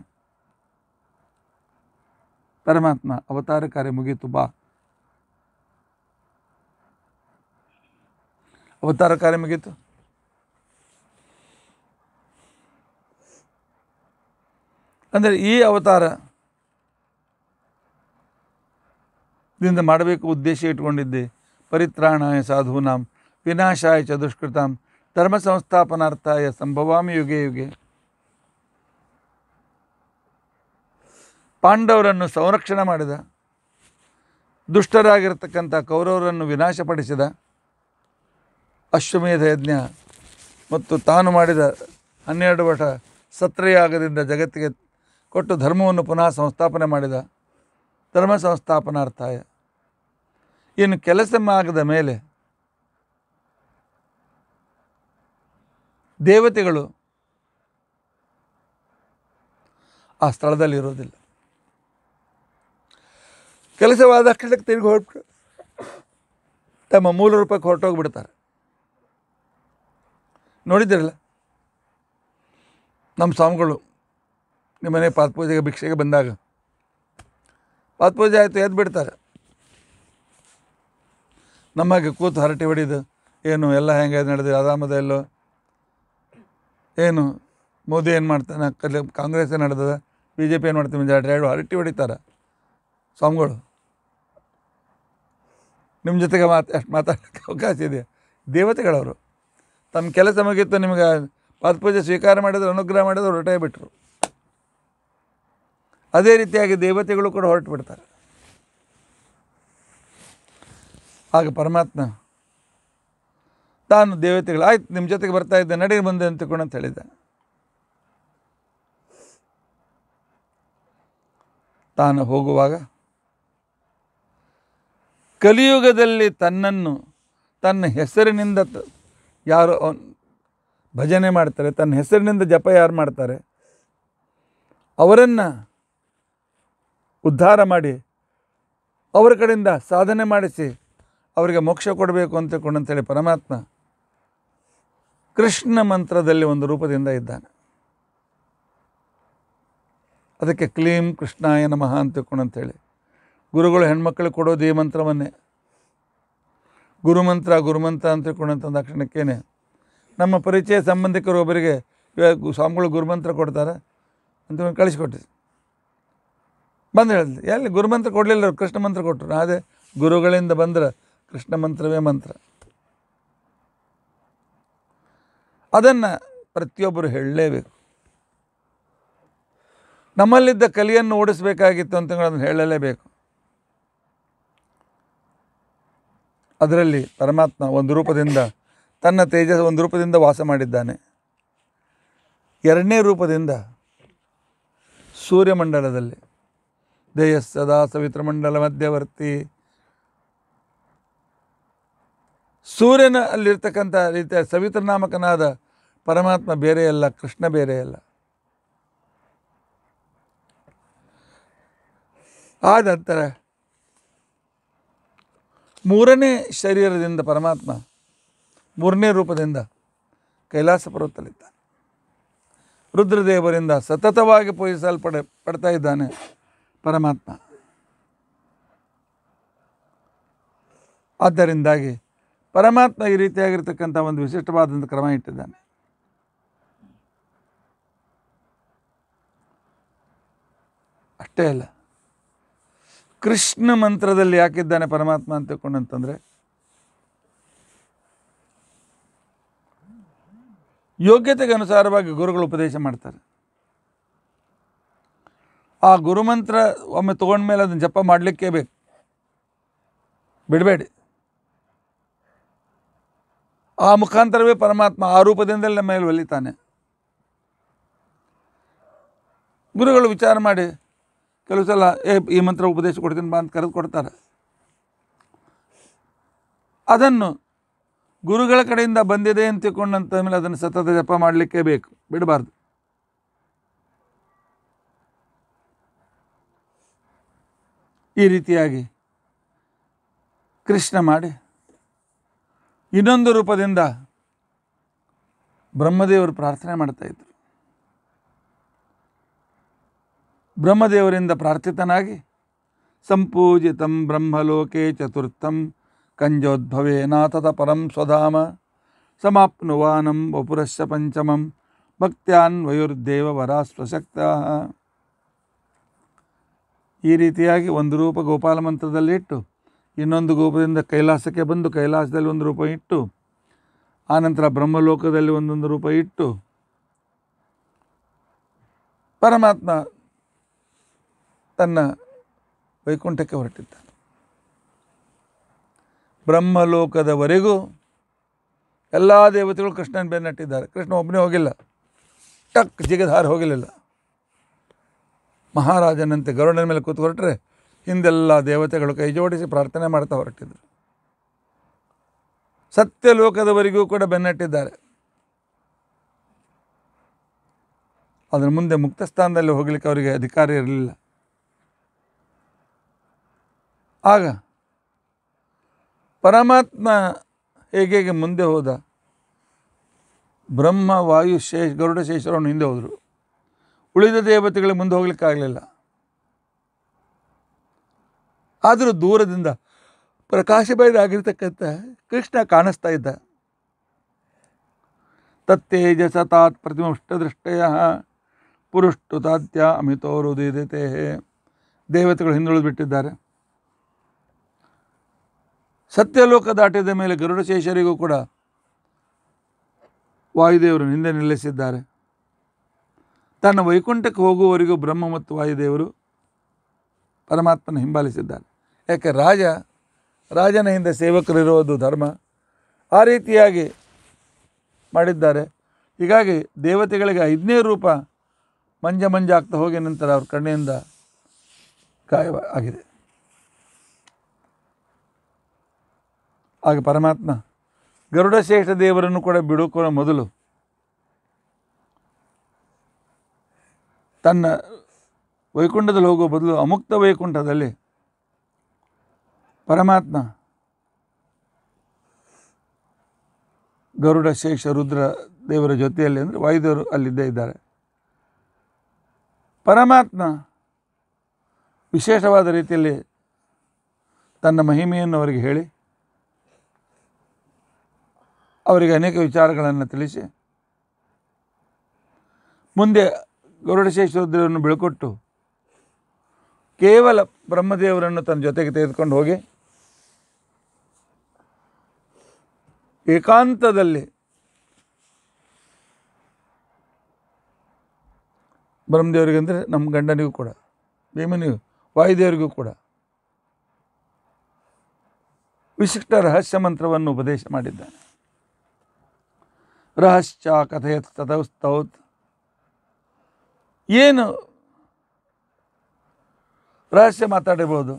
ಪರಮಾತ್ಮ ಅವತಾರ ಕಾರ್ಯ ಮುಗೀತು ಬಾ ಅವತಾರ ಕಾರ್ಯ ಮುಗೀತು ಅಂದರೆ ಈ ಅವತಾರದಿಂದ ಮಾಡಬೇಕು ಉದ್ದೇಶ ಇಟ್ಕೊಂಡಿದ್ದೆ ಪರಿತ್ರಾಣಾಯ ಸಾಧುನಾಂ ವಿನಾಶಾಯ ಚ ಧರ್ಮ ಸಂಸ್ಥಾಪನಾರ್ಥಾಯ ಸಂಭವಾಮಿ ಯುಗೆ ಯುಗೆ ಪಾಂಡವರನ್ನು ಸಂರಕ್ಷಣೆ ಮಾಡಿದ ದುಷ್ಟರಾಗಿರ್ತಕ್ಕಂಥ ಕೌರವರನ್ನು ವಿನಾಶಪಡಿಸಿದ ಅಶ್ವಮೇಧ ಯಜ್ಞ ಮತ್ತು ತಾನು ಮಾಡಿದ ಹನ್ನೆರಡು ವಟ ಸತ್ರೆಯಾಗದಿಂದ ಜಗತ್ತಿಗೆ ಕೊಟ್ಟು ಧರ್ಮವನ್ನು ಪುನಃ ಸಂಸ್ಥಾಪನೆ ಮಾಡಿದ ಧರ್ಮ ಸಂಸ್ಥಾಪನಾರ್ಥಾಯ ಇನ್ನು ಕೆಲಸ ಆಗದ ಮೇಲೆ ದೇವತೆಗಳು ಆ ಸ್ಥಳದಲ್ಲಿ ಇರೋದಿಲ್ಲ ಕೆಲಸವಾದ ಕ್ಷಣಕ್ಕೆ ತಿರುಗಿ ಹೊರಟು ತಮ್ಮ ಮೂಲ ರೂಪಕ್ಕೆ ಹೊರಟೋಗ್ಬಿಡ್ತಾರೆ ನೋಡಿದ್ದೀರಲ್ಲ ನಮ್ಮ ಸ್ವಾಮಿಗಳು ನಿಮ್ಮನೆ ಪಾತ್ಪೂಜೆಗೆ ಭಿಕ್ಷೆಗೆ ಬಂದಾಗ ಪಾತ್ಪೂಜೆ ಆಯಿತು ಎದ್ದು ಬಿಡ್ತಾರೆ ನಮಗೆ ಕೂತು ಹರಟೆ ಹೊಡಿದು ಏನು ಎಲ್ಲ ಹೆಂಗೆ ನಡೆದು ಆರಾಮದ ಎಲ್ಲೋ ಏನು ಮೋದಿ ಏನು ಮಾಡ್ತಾನೆ ಕಲೆ ಕಾಂಗ್ರೆಸ್ ಏನು ನಡೆದದ ಬಿ ಜೆ ಪಿ ಏನು ಮಾಡ್ತೀವಿ ಮೆಜಾರಿಟಿ ಎರಡು ಹರಟಿ ಹೊಡಿತಾರೆ ಸ್ವಾಮಿಗಳು ನಿಮ್ಮ ಜೊತೆಗೆ ಮಾತು ಅಷ್ಟು ಮಾತಾಡೋಕ್ಕೆ ಅವಕಾಶ ಇದೆ ದೇವತೆಗಳವರು ತಮ್ಮ ಕೆಲಸ ಮುಗಿತ್ತು ನಿಮಗೆ ಪದಪೂಜೆ ಸ್ವೀಕಾರ ಮಾಡಿದ್ರು ಅನುಗ್ರಹ ಮಾಡಿದ್ರು ಹೊರಟೇ ಬಿಟ್ಟರು ಅದೇ ರೀತಿಯಾಗಿ ದೇವತೆಗಳು ಕೂಡ ಹೊರಟು ಬಿಡ್ತಾರೆ ಆಗ ಪರಮಾತ್ಮ ತಾನು ದೇವತೆಗಳು ಆಯ್ತು ನಿಮ್ಮ ಜೊತೆಗೆ ಬರ್ತಾ ಇದ್ದೆ ನಡಿಗೆ ಬಂದೆ ಅಂತ ಅಂತ ಹೇಳಿದ ತಾನು ಹೋಗುವಾಗ ಕಲಿಯುಗದಲ್ಲಿ ತನ್ನನ್ನು ತನ್ನ ಹೆಸರಿನಿಂದ ಯಾರು ಭಜನೆ ಮಾಡ್ತಾರೆ ತನ್ನ ಹೆಸರಿನಿಂದ ಜಪ ಯಾರು ಮಾಡ್ತಾರೆ ಅವರನ್ನು ಉದ್ಧಾರ ಮಾಡಿ ಅವರ ಕಡೆಯಿಂದ ಸಾಧನೆ ಮಾಡಿಸಿ ಅವರಿಗೆ ಮೋಕ್ಷ ಕೊಡಬೇಕು ಅಂತ ಹೇಳಿ ಪರಮಾತ್ಮ ಕೃಷ್ಣ ಮಂತ್ರದಲ್ಲಿ ಒಂದು ರೂಪದಿಂದ ಇದ್ದಾನೆ ಅದಕ್ಕೆ ಕ್ಲೀಂ ಕೃಷ್ಣಾಯ ನಮಃ ಅಂತ ಅಂತೇಳಿ ಗುರುಗಳು ಹೆಣ್ಮಕ್ಳಿಗೆ ಕೊಡೋದು ಈ ಮಂತ್ರವನ್ನೇ ಗುರುಮಂತ್ರ ಗುರುಮಂತ್ರ ಅಂತ ಅಂತಂದ ಕ್ಷಣಕ್ಕೇನೆ ನಮ್ಮ ಪರಿಚಯ ಸಂಬಂಧಿಕರು ಒಬ್ಬರಿಗೆ ಸ್ವಾಮಿಗಳು ಗುರುಮಂತ್ರ ಕೊಡ್ತಾರೆ ಅಂತ ಕಳಿಸ್ಕೊಟ್ಟು ಬಂದು ಹೇಳಿದ್ರು ಎಲ್ಲಿ ಗುರುಮಂತ್ರ ಕೊಡಲಿಲ್ಲ ಕೃಷ್ಣ ಮಂತ್ರ ಕೊಟ್ಟರು ಅದೇ ಗುರುಗಳಿಂದ ಬಂದ್ರೆ ಕೃಷ್ಣ ಮಂತ್ರವೇ ಮಂತ್ರ ಅದನ್ನು ಪ್ರತಿಯೊಬ್ಬರು ಹೇಳಲೇಬೇಕು ನಮ್ಮಲ್ಲಿದ್ದ ಕಲಿಯನ್ನು ಓಡಿಸಬೇಕಾಗಿತ್ತು ಅಂತ ಅದನ್ನು ಹೇಳಲೇಬೇಕು ಅದರಲ್ಲಿ ಪರಮಾತ್ಮ ಒಂದು ರೂಪದಿಂದ ತನ್ನ ತೇಜಸ್ ಒಂದು ರೂಪದಿಂದ ವಾಸ ಮಾಡಿದ್ದಾನೆ ಎರಡನೇ ರೂಪದಿಂದ ಸೂರ್ಯಮಂಡಲದಲ್ಲಿ ದೇಹ ಸದಾ ಮಂಡಲ ಮಧ್ಯವರ್ತಿ ಸೂರ್ಯನ ಅಲ್ಲಿರ್ತಕ್ಕಂಥ ರೀತಿಯ ಸವಿತ್ರನಾಮಕನಾದ ಪರಮಾತ್ಮ ಬೇರೆಯಲ್ಲ ಕೃಷ್ಣ ಬೇರೆಯಲ್ಲ ಆದ ನಂತರ ಮೂರನೇ ಶರೀರದಿಂದ ಪರಮಾತ್ಮ ಮೂರನೇ ರೂಪದಿಂದ ಕೈಲಾಸ ಪರ್ವತದಲ್ಲಿದ್ದಾನೆ ರುದ್ರದೇವರಿಂದ ಸತತವಾಗಿ ಪೂಜಿಸಲ್ಪಡ ಪಡ್ತಾ ಇದ್ದಾನೆ ಪರಮಾತ್ಮ ಆದ್ದರಿಂದಾಗಿ ಪರಮಾತ್ಮ ಈ ರೀತಿಯಾಗಿರ್ತಕ್ಕಂಥ ಒಂದು ವಿಶಿಷ್ಟವಾದಂಥ ಕ್ರಮ ಇಟ್ಟಿದ್ದಾನೆ ಅಷ್ಟೇ ಅಲ್ಲ ಕೃಷ್ಣ ಮಂತ್ರದಲ್ಲಿ ಯಾಕಿದ್ದಾನೆ ಪರಮಾತ್ಮ ಅಂತ ತಿಳ್ಕೊಂಡಂತಂದರೆ ಯೋಗ್ಯತೆಗೆ ಅನುಸಾರವಾಗಿ ಗುರುಗಳು ಉಪದೇಶ ಮಾಡ್ತಾರೆ ಆ ಗುರುಮಂತ್ರ ಒಮ್ಮೆ ತೊಗೊಂಡ್ಮೇಲೆ ಅದನ್ನು ಜಪ ಮಾಡಲಿಕ್ಕೇ ಬೇಕು ಬಿಡಬೇಡಿ ಆ ಮುಖಾಂತರವೇ ಪರಮಾತ್ಮ ಆ ರೂಪದಿಂದಲೇ ಮೇಲೆ ಒಲಿತಾನೆ ಗುರುಗಳು ವಿಚಾರ ಮಾಡಿ ಕೆಲವು ಸಲ ಏ ಈ ಮಂತ್ರ ಉಪದೇಶ ಕೊಡ್ತೀನಿ ಬಾ ಅಂತ ಕರೆದು ಕೊಡ್ತಾರೆ ಅದನ್ನು ಗುರುಗಳ ಕಡೆಯಿಂದ ಬಂದಿದೆ ಅಂತ ತಿಳ್ಕೊಂಡಂತ ಮೇಲೆ ಅದನ್ನು ಸತತ ಜಪ ಮಾಡಲಿಕ್ಕೆ ಬೇಕು ಬಿಡಬಾರ್ದು ಈ ರೀತಿಯಾಗಿ ಕೃಷ್ಣ ಮಾಡಿ ಇನ್ನೊಂದು ರೂಪದಿಂದ ಬ್ರಹ್ಮದೇವರು ಪ್ರಾರ್ಥನೆ ಮಾಡ್ತಾಯಿದ್ರು ಬ್ರಹ್ಮದೇವರಿಂದ ಪ್ರಾರ್ಥಿತನಾಗಿ ಸಂಪೂಜಿತಂ ಬ್ರಹ್ಮಲೋಕೆ ಚತುರ್ಥಂ ಕಂಜೋದ್ಭವೇನಾಥದ ಪರಂ ಸ್ವಧಾಮ ಸಮಾಪ್ನುವಾನಂ ವಪುರಶ್ಚ ಪಂಚಮಂ ಭಕ್ತ್ಯಾನ್ವಯುರ್ದೇವ ವರಾಸ್ವಶಕ್ತ ಈ ರೀತಿಯಾಗಿ ಒಂದು ರೂಪ ಗೋಪಾಲ ಮಂತ್ರದಲ್ಲಿ ಇಟ್ಟು ಇನ್ನೊಂದು ಗೋಪದಿಂದ ಕೈಲಾಸಕ್ಕೆ ಬಂದು ಕೈಲಾಸದಲ್ಲಿ ಒಂದು ರೂಪ ಇಟ್ಟು ಆನಂತರ ಬ್ರಹ್ಮಲೋಕದಲ್ಲಿ ಒಂದೊಂದು ರೂಪ ಇಟ್ಟು ಪರಮಾತ್ಮ ತನ್ನ ವೈಕುಂಠಕ್ಕೆ ಹೊರಟಿದ್ದಾನೆ ಬ್ರಹ್ಮಲೋಕದವರೆಗೂ ಎಲ್ಲ ದೇವತೆಗಳು ಕೃಷ್ಣನ ಬೆನ್ನಟ್ಟಿದ್ದಾರೆ ಕೃಷ್ಣ ಒಬ್ಬನೇ ಹೋಗಿಲ್ಲ ಟಕ್ ಜಿಗದಾರ ಹೋಗಲಿಲ್ಲ ಮಹಾರಾಜನಂತೆ ಗರುಡನ ಮೇಲೆ ಕೂತು ಹೊರಟ್ರೆ ಹಿಂದೆಲ್ಲ ದೇವತೆಗಳು ಕೈ ಜೋಡಿಸಿ ಪ್ರಾರ್ಥನೆ ಮಾಡ್ತಾ ಹೊರಟಿದ್ರು ಸತ್ಯಲೋಕದವರೆಗೂ ಕೂಡ ಬೆನ್ನಟ್ಟಿದ್ದಾರೆ ಅದರ ಮುಂದೆ ಮುಕ್ತ ಸ್ಥಾನದಲ್ಲಿ ಹೋಗಲಿಕ್ಕೆ ಅವರಿಗೆ ಅಧಿಕಾರ ಇರಲಿಲ್ಲ ಆಗ ಪರಮಾತ್ಮ ಹೇಗೆ ಹೇಗೆ ಮುಂದೆ ಹೋದ ಬ್ರಹ್ಮ ವಾಯು ಶೇಷ ಗರುಡ ಶೇಷರವನ್ನು ಹಿಂದೆ ಹೋದರು ಉಳಿದ ದೇವತೆಗಳಿಗೆ ಮುಂದೆ ಹೋಗ್ಲಿಕ್ಕಾಗಲಿಲ್ಲ ಆದರೂ ದೂರದಿಂದ ಪ್ರಕಾಶ ಆಗಿರ್ತಕ್ಕಂಥ ಕೃಷ್ಣ ಕಾಣಿಸ್ತಾ ಇದ್ದ ತತ್ತೇಜಸ ತಾತ್ ಪ್ರತಿಮುಷ್ಟದೃಷ್ಟಯ ಪುರುಷ್ಟು ತಾತ್ಯ ಅಮಿತೋರು ದೇವತೆಗಳು ಹಿಂದುಳಿದು ಬಿಟ್ಟಿದ್ದಾರೆ ಸತ್ಯಲೋಕ ದಾಟಿದ ಮೇಲೆ ಗರುಡಶೇಷರಿಗೂ ಕೂಡ ವಾಯುದೇವರು ನಿಂದೆ ನಿಲ್ಲಿಸಿದ್ದಾರೆ ತನ್ನ ವೈಕುಂಠಕ್ಕೆ ಹೋಗುವವರೆಗೂ ಬ್ರಹ್ಮ ಮತ್ತು ವಾಯುದೇವರು ಪರಮಾತ್ಮನ ಹಿಂಬಾಲಿಸಿದ್ದಾರೆ ಯಾಕೆ ರಾಜ ರಾಜನ ಹಿಂದೆ ಸೇವಕರಿರುವುದು ಧರ್ಮ ಆ ರೀತಿಯಾಗಿ ಮಾಡಿದ್ದಾರೆ ಹೀಗಾಗಿ ದೇವತೆಗಳಿಗೆ ಐದನೇ ರೂಪ ಮಂಜ ಮಂಜ ಆಗ್ತಾ ಹೋಗಿ ನಂತರ ಅವ್ರ ಕಣ್ಣೆಯಿಂದ ಗಾಯವ ಆಗಿದೆ ಆಗ ಪರಮಾತ್ಮ ಗರುಡ ಶ್ರೇಷ್ಠ ದೇವರನ್ನು ಕೂಡ ಬಿಡುವ ಮೊದಲು ತನ್ನ ವೈಕುಂಠದಲ್ಲಿ ಹೋಗುವ ಬದಲು ಅಮುಕ್ತ ವೈಕುಂಠದಲ್ಲಿ ಪರಮಾತ್ಮ ಗರುಡ ಶೇಷ ರುದ್ರ ದೇವರ ಜೊತೆಯಲ್ಲಿ ಅಂದರೆ ವಾಯುದೇವರು ಅಲ್ಲಿದ್ದೇ ಇದ್ದಾರೆ ಪರಮಾತ್ಮ ವಿಶೇಷವಾದ ರೀತಿಯಲ್ಲಿ ತನ್ನ ಮಹಿಮೆಯನ್ನು ಅವರಿಗೆ ಹೇಳಿ ಅವರಿಗೆ ಅನೇಕ ವಿಚಾರಗಳನ್ನು ತಿಳಿಸಿ ಮುಂದೆ ಗರುಡಶೇಷರುದ್ರವನ್ನು ಬಿಳ್ಕೊಟ್ಟು ಕೇವಲ ಬ್ರಹ್ಮದೇವರನ್ನು ತನ್ನ ಜೊತೆಗೆ ತೆಗೆದುಕೊಂಡು ಹೋಗಿ ಏಕಾಂತದಲ್ಲಿ ಬ್ರಹ್ಮದೇವರಿಗೆ ಅಂದರೆ ನಮ್ಮ ಗಂಡನಿಗೂ ಕೂಡ ಭೀಮನಿಗೂ ವಾಯುದೇವರಿಗೂ ಕೂಡ ವಿಶಿಷ್ಟ ರಹಸ್ಯ ಮಂತ್ರವನ್ನು ಉಪದೇಶ ಮಾಡಿದ್ದಾನೆ ರಹಶ್ಚ ಕಥೆಯತ್ ತತಸ್ತೌತ್ ಏನು ರಹಸ್ಯ ಮಾತಾಡಿರ್ಬೋದು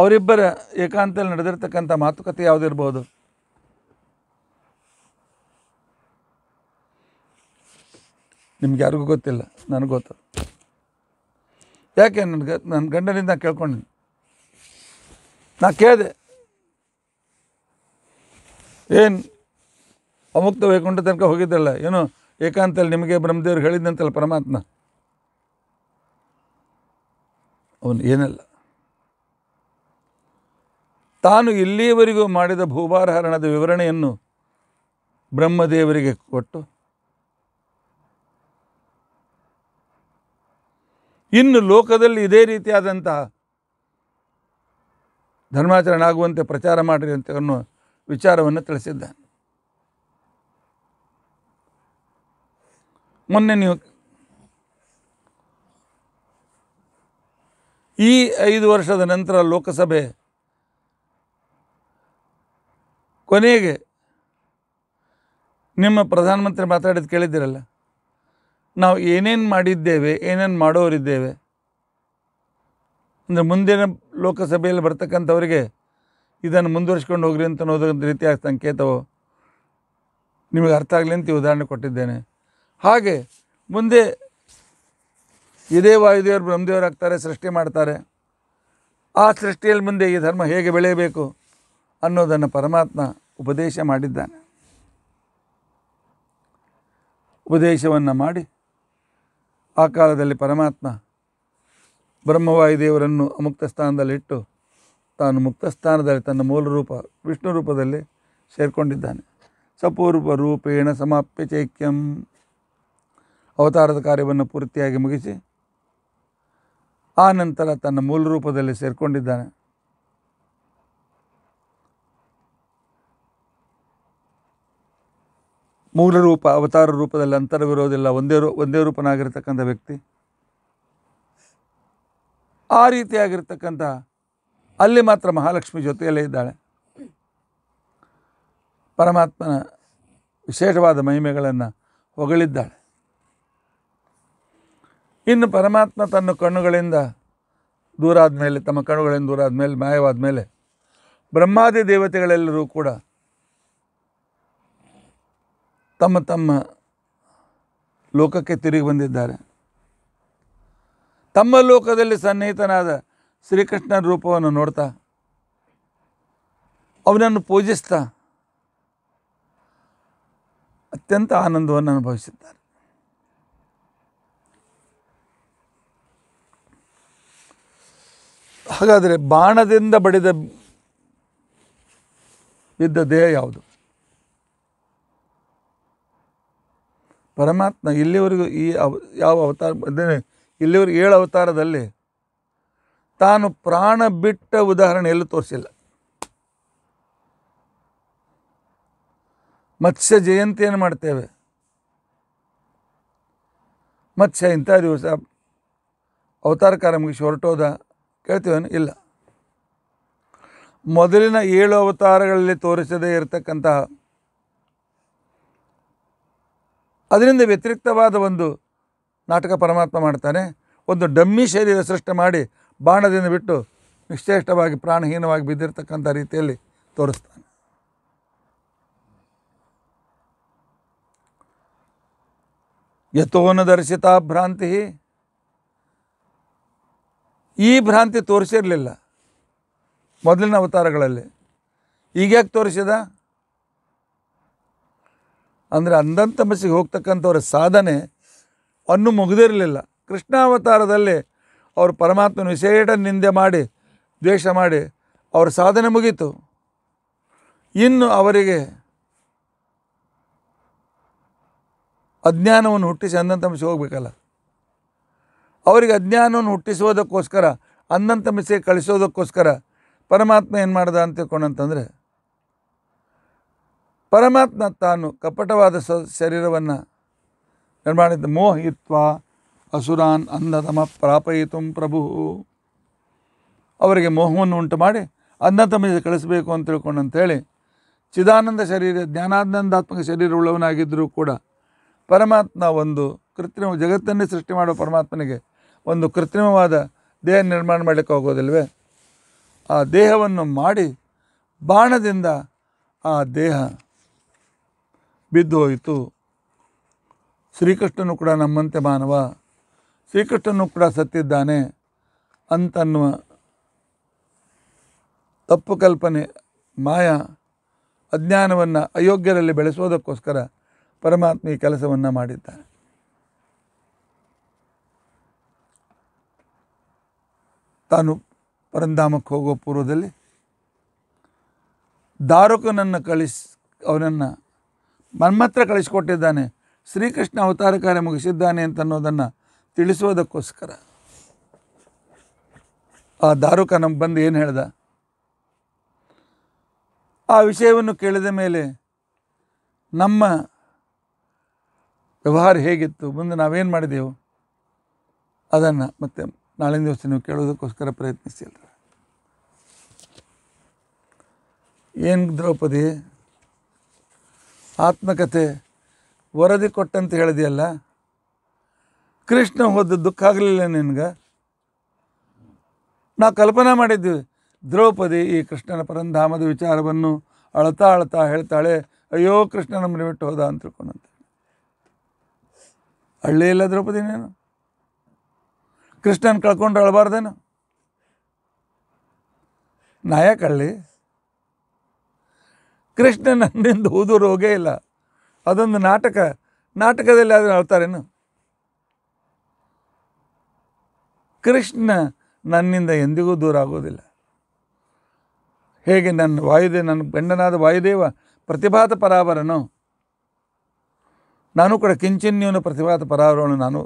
ಅವರಿಬ್ಬರ ಏಕಾಂತದಲ್ಲಿ ನಡೆದಿರ್ತಕ್ಕಂಥ ಮಾತುಕತೆ ಯಾವುದಿರ್ಬೋದು ನಿಮ್ಗೆ ಯಾರಿಗೂ ಗೊತ್ತಿಲ್ಲ ನನಗೆ ಗೊತ್ತು ಯಾಕೆ ನನಗೆ ನನ್ನ ಗಂಡನಿಂದ ಕೇಳ್ಕೊಂಡು ನಾ ಕೇಳಿದೆ ಏನು ಅಮುಕ್ತ ವೈಕುಂಠ ತನಕ ಹೋಗಿದ್ದಲ್ಲ ಏನು ಏಕಾಂತಲ್ಲಿ ನಿಮಗೆ ಬ್ರಹ್ಮದೇವ್ರು ಹೇಳಿದ್ದಂತಲ್ಲ ಪರಮಾತ್ಮ ಅವನು ಏನಲ್ಲ ತಾನು ಇಲ್ಲಿಯವರೆಗೂ ಮಾಡಿದ ಭೂಭಾರಹರಣದ ವಿವರಣೆಯನ್ನು ಬ್ರಹ್ಮದೇವರಿಗೆ ಕೊಟ್ಟು ಇನ್ನು ಲೋಕದಲ್ಲಿ ಇದೇ ರೀತಿಯಾದಂತಹ ಧರ್ಮಾಚರಣೆ ಆಗುವಂತೆ ಪ್ರಚಾರ ಮಾಡಿರಿ ಅಂತ ಅನ್ನೋ ವಿಚಾರವನ್ನು ತಿಳಿಸಿದ್ದ ಮೊನ್ನೆ ನೀವು ಈ ಐದು ವರ್ಷದ ನಂತರ ಲೋಕಸಭೆ ಕೊನೆಗೆ ನಿಮ್ಮ ಪ್ರಧಾನಮಂತ್ರಿ ಮಾತಾಡಿದ್ದು ಕೇಳಿದ್ದೀರಲ್ಲ ನಾವು ಏನೇನು ಮಾಡಿದ್ದೇವೆ ಏನೇನು ಮಾಡೋರಿದ್ದೇವೆ ಅಂದರೆ ಮುಂದಿನ ಲೋಕಸಭೆಯಲ್ಲಿ ಬರ್ತಕ್ಕಂಥವರಿಗೆ ಇದನ್ನು ಮುಂದುವರಿಸ್ಕೊಂಡು ಹೋಗ್ರಿ ಅಂತ ಅನ್ನೋದೊಂದು ರೀತಿಯ ಸಂಕೇತವು ನಿಮಗೆ ಅರ್ಥ ಆಗಲಿ ಅಂತ ಉದಾಹರಣೆ ಕೊಟ್ಟಿದ್ದೇನೆ ಹಾಗೆ ಮುಂದೆ ಇದೇ ವಾಯುದೇವರು ಬ್ರಹ್ಮದೇವರಾಗ್ತಾರೆ ಸೃಷ್ಟಿ ಮಾಡ್ತಾರೆ ಆ ಸೃಷ್ಟಿಯಲ್ಲಿ ಮುಂದೆ ಈ ಧರ್ಮ ಹೇಗೆ ಬೆಳೆಯಬೇಕು ಅನ್ನೋದನ್ನು ಪರಮಾತ್ಮ ಉಪದೇಶ ಮಾಡಿದ್ದಾನೆ ಉಪದೇಶವನ್ನು ಮಾಡಿ ಆ ಕಾಲದಲ್ಲಿ ಪರಮಾತ್ಮ ಬ್ರಹ್ಮವಾಯುದೇವರನ್ನು ಅಮುಕ್ತ ಸ್ಥಾನದಲ್ಲಿಟ್ಟು ತಾನು ಮುಕ್ತ ಸ್ಥಾನದಲ್ಲಿ ತನ್ನ ಮೂಲ ರೂಪ ವಿಷ್ಣು ರೂಪದಲ್ಲಿ ಸೇರಿಕೊಂಡಿದ್ದಾನೆ ಸಪೂರ್ವ ರೂಪೇಣ ಸಮಾಪ್ಯ ಚೈಕ್ಯಂ ಅವತಾರದ ಕಾರ್ಯವನ್ನು ಪೂರ್ತಿಯಾಗಿ ಮುಗಿಸಿ ಆ ನಂತರ ತನ್ನ ಮೂಲ ರೂಪದಲ್ಲಿ ಸೇರಿಕೊಂಡಿದ್ದಾನೆ ಮೂಲ ರೂಪ ಅವತಾರ ರೂಪದಲ್ಲಿ ಅಂತರವಿರೋದಿಲ್ಲ ಒಂದೇ ರೂ ಒಂದೇ ರೂಪನಾಗಿರ್ತಕ್ಕಂಥ ವ್ಯಕ್ತಿ ಆ ರೀತಿಯಾಗಿರ್ತಕ್ಕಂಥ ಅಲ್ಲಿ ಮಾತ್ರ ಮಹಾಲಕ್ಷ್ಮಿ ಜೊತೆಯಲ್ಲೇ ಇದ್ದಾಳೆ ಪರಮಾತ್ಮನ ವಿಶೇಷವಾದ ಮಹಿಮೆಗಳನ್ನು ಹೊಗಳಿದ್ದಾಳೆ ಇನ್ನು ಪರಮಾತ್ಮ ತನ್ನ ಕಣ್ಣುಗಳಿಂದ ದೂರ ಆದಮೇಲೆ ತಮ್ಮ ಕಣ್ಣುಗಳಿಂದ ದೂರ ಆದಮೇಲೆ ಮಾಯವಾದ ಮೇಲೆ ಬ್ರಹ್ಮಾದಿ ದೇವತೆಗಳೆಲ್ಲರೂ ಕೂಡ ತಮ್ಮ ತಮ್ಮ ಲೋಕಕ್ಕೆ ತಿರುಗಿ ಬಂದಿದ್ದಾರೆ ತಮ್ಮ ಲೋಕದಲ್ಲಿ ಸನ್ನಿಹಿತನಾದ ಶ್ರೀಕೃಷ್ಣನ ರೂಪವನ್ನು ನೋಡ್ತಾ ಅವನನ್ನು ಪೂಜಿಸ್ತಾ ಅತ್ಯಂತ ಆನಂದವನ್ನು ಅನುಭವಿಸಿದ್ದಾರೆ ಹಾಗಾದರೆ ಬಾಣದಿಂದ ಬಡಿದ ಬಿದ್ದ ದೇಹ ಯಾವುದು ಪರಮಾತ್ಮ ಇಲ್ಲಿವರೆಗೂ ಈ ಅವ ಯಾವ ಅವತಾರ ಇಲ್ಲಿವರೆಗೂ ಏಳು ಅವತಾರದಲ್ಲಿ ತಾನು ಪ್ರಾಣ ಬಿಟ್ಟ ಉದಾಹರಣೆ ಎಲ್ಲೂ ತೋರಿಸಿಲ್ಲ ಮತ್ಸ್ಯ ಜಯಂತಿಯನ್ನು ಮಾಡ್ತೇವೆ ಮತ್ಸ್ಯ ಇಂಥ ದಿವಸ ಅವತಾರ ಮುಗಿಸಿ ಹೊರಟೋದ ಕೇಳ್ತೀವೇನು ಇಲ್ಲ ಮೊದಲಿನ ಏಳು ಅವತಾರಗಳಲ್ಲಿ ತೋರಿಸದೇ ಇರತಕ್ಕಂತಹ ಅದರಿಂದ ವ್ಯತಿರಿಕ್ತವಾದ ಒಂದು ನಾಟಕ ಪರಮಾತ್ಮ ಮಾಡ್ತಾನೆ ಒಂದು ಡಮ್ಮಿ ಶರೀರ ಸೃಷ್ಟಿ ಮಾಡಿ ಬಾಣದಿಂದ ಬಿಟ್ಟು ನಿಶ್ಚೇಷ್ಟವಾಗಿ ಪ್ರಾಣಹೀನವಾಗಿ ಬಿದ್ದಿರತಕ್ಕಂಥ ರೀತಿಯಲ್ಲಿ ತೋರಿಸ್ತಾನೆ ಯಥೋನ ದರ್ಶಿತ ಭ್ರಾಂತಿ ಈ ಭ್ರಾಂತಿ ತೋರಿಸಿರಲಿಲ್ಲ ಮೊದಲಿನ ಅವತಾರಗಳಲ್ಲಿ ಈಗ್ಯಾಕೆ ತೋರಿಸಿದ ಅಂದರೆ ಮಸಿಗೆ ಹೋಗ್ತಕ್ಕಂಥವ್ರ ಸಾಧನೆ ಅನ್ನು ಮುಗಿದಿರಲಿಲ್ಲ ಕೃಷ್ಣಾವತಾರದಲ್ಲಿ ಅವರು ಪರಮಾತ್ಮನ ವಿಶೇಷ ನಿಂದೆ ಮಾಡಿ ದ್ವೇಷ ಮಾಡಿ ಅವರ ಸಾಧನೆ ಮುಗೀತು ಇನ್ನು ಅವರಿಗೆ ಅಜ್ಞಾನವನ್ನು ಹುಟ್ಟಿಸಿ ಅಂದಂತಮಿಸಿ ಹೋಗಬೇಕಲ್ಲ ಅವರಿಗೆ ಅಜ್ಞಾನವನ್ನು ಹುಟ್ಟಿಸುವುದಕ್ಕೋಸ್ಕರ ಅಂದಂತಮಿಸಿ ಕಳಿಸೋದಕ್ಕೋಸ್ಕರ ಪರಮಾತ್ಮ ಏನು ಮಾಡ್ದ ಅಂತ ತಿಳ್ಕೊಂಡಂತಂದರೆ ಪರಮಾತ್ಮ ತಾನು ಕಪಟವಾದ ಸ ಶರೀರವನ್ನು ನಿರ್ಮಾಣಿದ್ದ ಮೋಹಿತ್ವ ಅಸುರಾನ್ ಅನ್ನತಮ ಪ್ರಾಪಯಿತು ಪ್ರಭು ಅವರಿಗೆ ಮೋಹವನ್ನು ಉಂಟು ಮಾಡಿ ಅನ್ನತಮಿಗೆ ಕಳಿಸಬೇಕು ಅಂತ ತಿಳ್ಕೊಂಡು ಅಂತೇಳಿ ಚಿದಾನಂದ ಶರೀರ ಜ್ಞಾನಾನಂದಾತ್ಮಕ ಶರೀರವುಳ್ಳವನಾಗಿದ್ದರೂ ಕೂಡ ಪರಮಾತ್ಮ ಒಂದು ಕೃತ್ರಿಮ ಜಗತ್ತನ್ನೇ ಸೃಷ್ಟಿ ಮಾಡುವ ಪರಮಾತ್ಮನಿಗೆ ಒಂದು ಕೃತ್ರಿಮವಾದ ದೇಹ ನಿರ್ಮಾಣ ಮಾಡಲಿಕ್ಕೆ ಹೋಗೋದಿಲ್ವೇ ಆ ದೇಹವನ್ನು ಮಾಡಿ ಬಾಣದಿಂದ ಆ ದೇಹ ಬಿದ್ದು ಹೋಯಿತು ಶ್ರೀಕೃಷ್ಣನು ಕೂಡ ನಮ್ಮಂತೆ ಮಾನವ ಶ್ರೀಕೃಷ್ಣನು ಕೂಡ ಸತ್ತಿದ್ದಾನೆ ಅಂತನ್ನುವ ತಪ್ಪು ಕಲ್ಪನೆ ಮಾಯ ಅಜ್ಞಾನವನ್ನು ಅಯೋಗ್ಯರಲ್ಲಿ ಬೆಳೆಸೋದಕ್ಕೋಸ್ಕರ ಪರಮಾತ್ಮ ಈ ಕೆಲಸವನ್ನು ಮಾಡಿದ್ದಾನೆ ತಾನು ಪರಂಧಾಮಕ್ಕೆ ಹೋಗೋ ಪೂರ್ವದಲ್ಲಿ ದಾರುಕನನ್ನು ಕಳಿಸ್ ಅವನನ್ನು ಮನ್ಮತ್ರ ಕಳಿಸ್ಕೊಟ್ಟಿದ್ದಾನೆ ಶ್ರೀಕೃಷ್ಣ ಅವತಾರ ಕಾರ್ಯ ಮುಗಿಸಿದ್ದಾನೆ ಅಂತನ್ನೋದನ್ನು ತಿಳಿಸೋದಕ್ಕೋಸ್ಕರ ಆ ದಾರುಕ ನಮ್ಗೆ ಬಂದು ಏನು ಹೇಳ್ದ ಆ ವಿಷಯವನ್ನು ಕೇಳಿದ ಮೇಲೆ ನಮ್ಮ ವ್ಯವಹಾರ ಹೇಗಿತ್ತು ಮುಂದೆ ನಾವೇನು ಮಾಡಿದೆವು ಅದನ್ನು ಮತ್ತೆ ನಾಳಿನ ದಿವಸ ನೀವು ಕೇಳೋದಕ್ಕೋಸ್ಕರ ಪ್ರಯತ್ನಿಸಿಲ್ಲ ಏನು ದ್ರೌಪದಿ ಆತ್ಮಕತೆ ವರದಿ ಕೊಟ್ಟಂತ ಹೇಳಿದೆಯಲ್ಲ ಕೃಷ್ಣ ಹೋದ ದುಃಖ ಆಗಲಿಲ್ಲ ನಿನ್ಗೆ ನಾವು ಕಲ್ಪನೆ ಮಾಡಿದ್ವಿ ದ್ರೌಪದಿ ಈ ಕೃಷ್ಣನ ಪರಂಧಾಮದ ವಿಚಾರವನ್ನು ಅಳ್ತಾ ಅಳ್ತಾ ಹೇಳ್ತಾಳೆ ಅಯ್ಯೋ ಕೃಷ್ಣ ನಮ್ಮನ್ನು ಬಿಟ್ಟು ಹೋದ ಅಂತ ತಿಳ್ಕೊಂಡಂತೆ ಅಳ್ಳೇ ಇಲ್ಲ ದ್ರೌಪದಿ ನೀನು ಕೃಷ್ಣನ ಕಳ್ಕೊಂಡು ಅಳಬಾರ್ದೇನು ನಾಯಕ ಹಳ್ಳಿ ಕೃಷ್ಣ ನನ್ನಿಂದ ಊದು ರೋಗೇ ಇಲ್ಲ ಅದೊಂದು ನಾಟಕ ನಾಟಕದಲ್ಲಿ ಆದರೂ ಅಳ್ತಾರೇನು ಕೃಷ್ಣ ನನ್ನಿಂದ ಎಂದಿಗೂ ದೂರ ಆಗೋದಿಲ್ಲ ಹೇಗೆ ನನ್ನ ವಾಯುದೇ ನನ್ನ ಗಂಡನಾದ ವಾಯುದೇವ ಪ್ರತಿಭಾತ ಪರಾವರನು ನಾನು ಕೂಡ ಕಿಂಚಿನ್ಯೂನು ಪ್ರತಿಭಾತ ಪರಾವರನು ನಾನು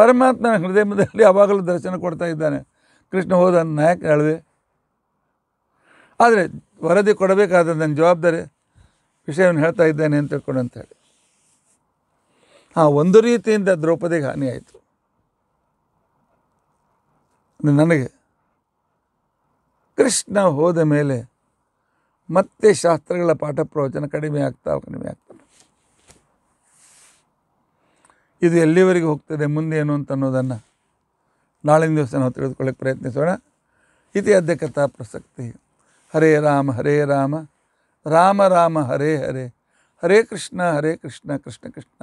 ಪರಮಾತ್ಮನ ಹೃದಯದಲ್ಲಿ ಯಾವಾಗಲೂ ದರ್ಶನ ಕೊಡ್ತಾ ಇದ್ದಾನೆ ಕೃಷ್ಣ ಹೋದ ನಾಯಕ ಹೇಳಿದೆ ಆದರೆ ವರದಿ ಕೊಡಬೇಕಾದ ನನ್ನ ಜವಾಬ್ದಾರಿ ವಿಷಯವನ್ನು ಹೇಳ್ತಾ ಇದ್ದೇನೆ ಅಂತ ತಿಳ್ಕೊಂಡು ಅಂತ ಹೇಳಿ ಹಾಂ ಒಂದು ರೀತಿಯಿಂದ ದ್ರೌಪದಿಗೆ ಹಾನಿಯಾಯಿತು ನನಗೆ ಕೃಷ್ಣ ಹೋದ ಮೇಲೆ ಮತ್ತೆ ಶಾಸ್ತ್ರಗಳ ಪಾಠ ಪ್ರವಚನ ಕಡಿಮೆ ಆಗ್ತಾ ಕಡಿಮೆ ಆಗ್ತದೆ ಇದು ಎಲ್ಲಿವರೆಗೆ ಹೋಗ್ತದೆ ಮುಂದೆ ಏನು ಅಂತ ಅನ್ನೋದನ್ನು ನಾಳಿನ ದಿವಸ ನಾವು ತಿಳಿದುಕೊಳ್ಳಕ್ಕೆ ಪ್ರಯತ್ನಿಸೋಣ ಇತಿ ಅಧ್ಯಕ್ಷತಾ ಪ್ರಸಕ್ತಿ ಹರೇ ರಾಮ ಹರೇ ರಾಮ ರಾಮ ರಾಮ ಹರೇ ಹರೇ ಹರೇ ಕೃಷ್ಣ ಹರೇ ಕೃಷ್ಣ ಕೃಷ್ಣ ಕೃಷ್ಣ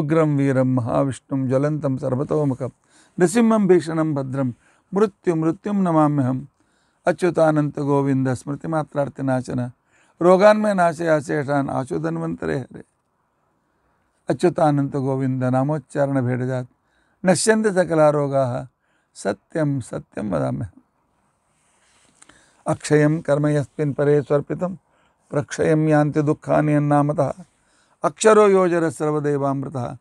ಉಗ್ರಂ ವೀರಂ ಮಹಾವಿಷ್ಣುಂ ಜ್ವಲಂತಂ ಸರ್ವತೋಮುಖಂ नृसिंहम भीषणम भद्रम मृत्यु मृत्युम नमाम्यहम अच्युतानंत गोविंद स्मृति मात्रार्थ नाचन में नाचे आशेषान हरे अच्युतानंत गोविंद नामोच्चारण भेड़ जात नश्यंत सकला रोगा सत्यम सत्यम वदाम्य अक्षय कर्म यस्मिन् परे स्वर्पितम प्रक्षय यान्ति दुखानि अन्नामतः अक्षरो योजर सर्वदेवामृतः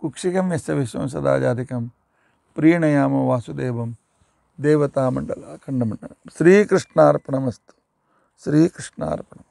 कुक्षिकम यस्य सदा सदाजाधिकम् ప్రీణయామ వాసుదేవం దేవతామండల అఖండమండలం శ్రీకృష్ణార్పణమస్తు శ్రీకృష్ణార్పణం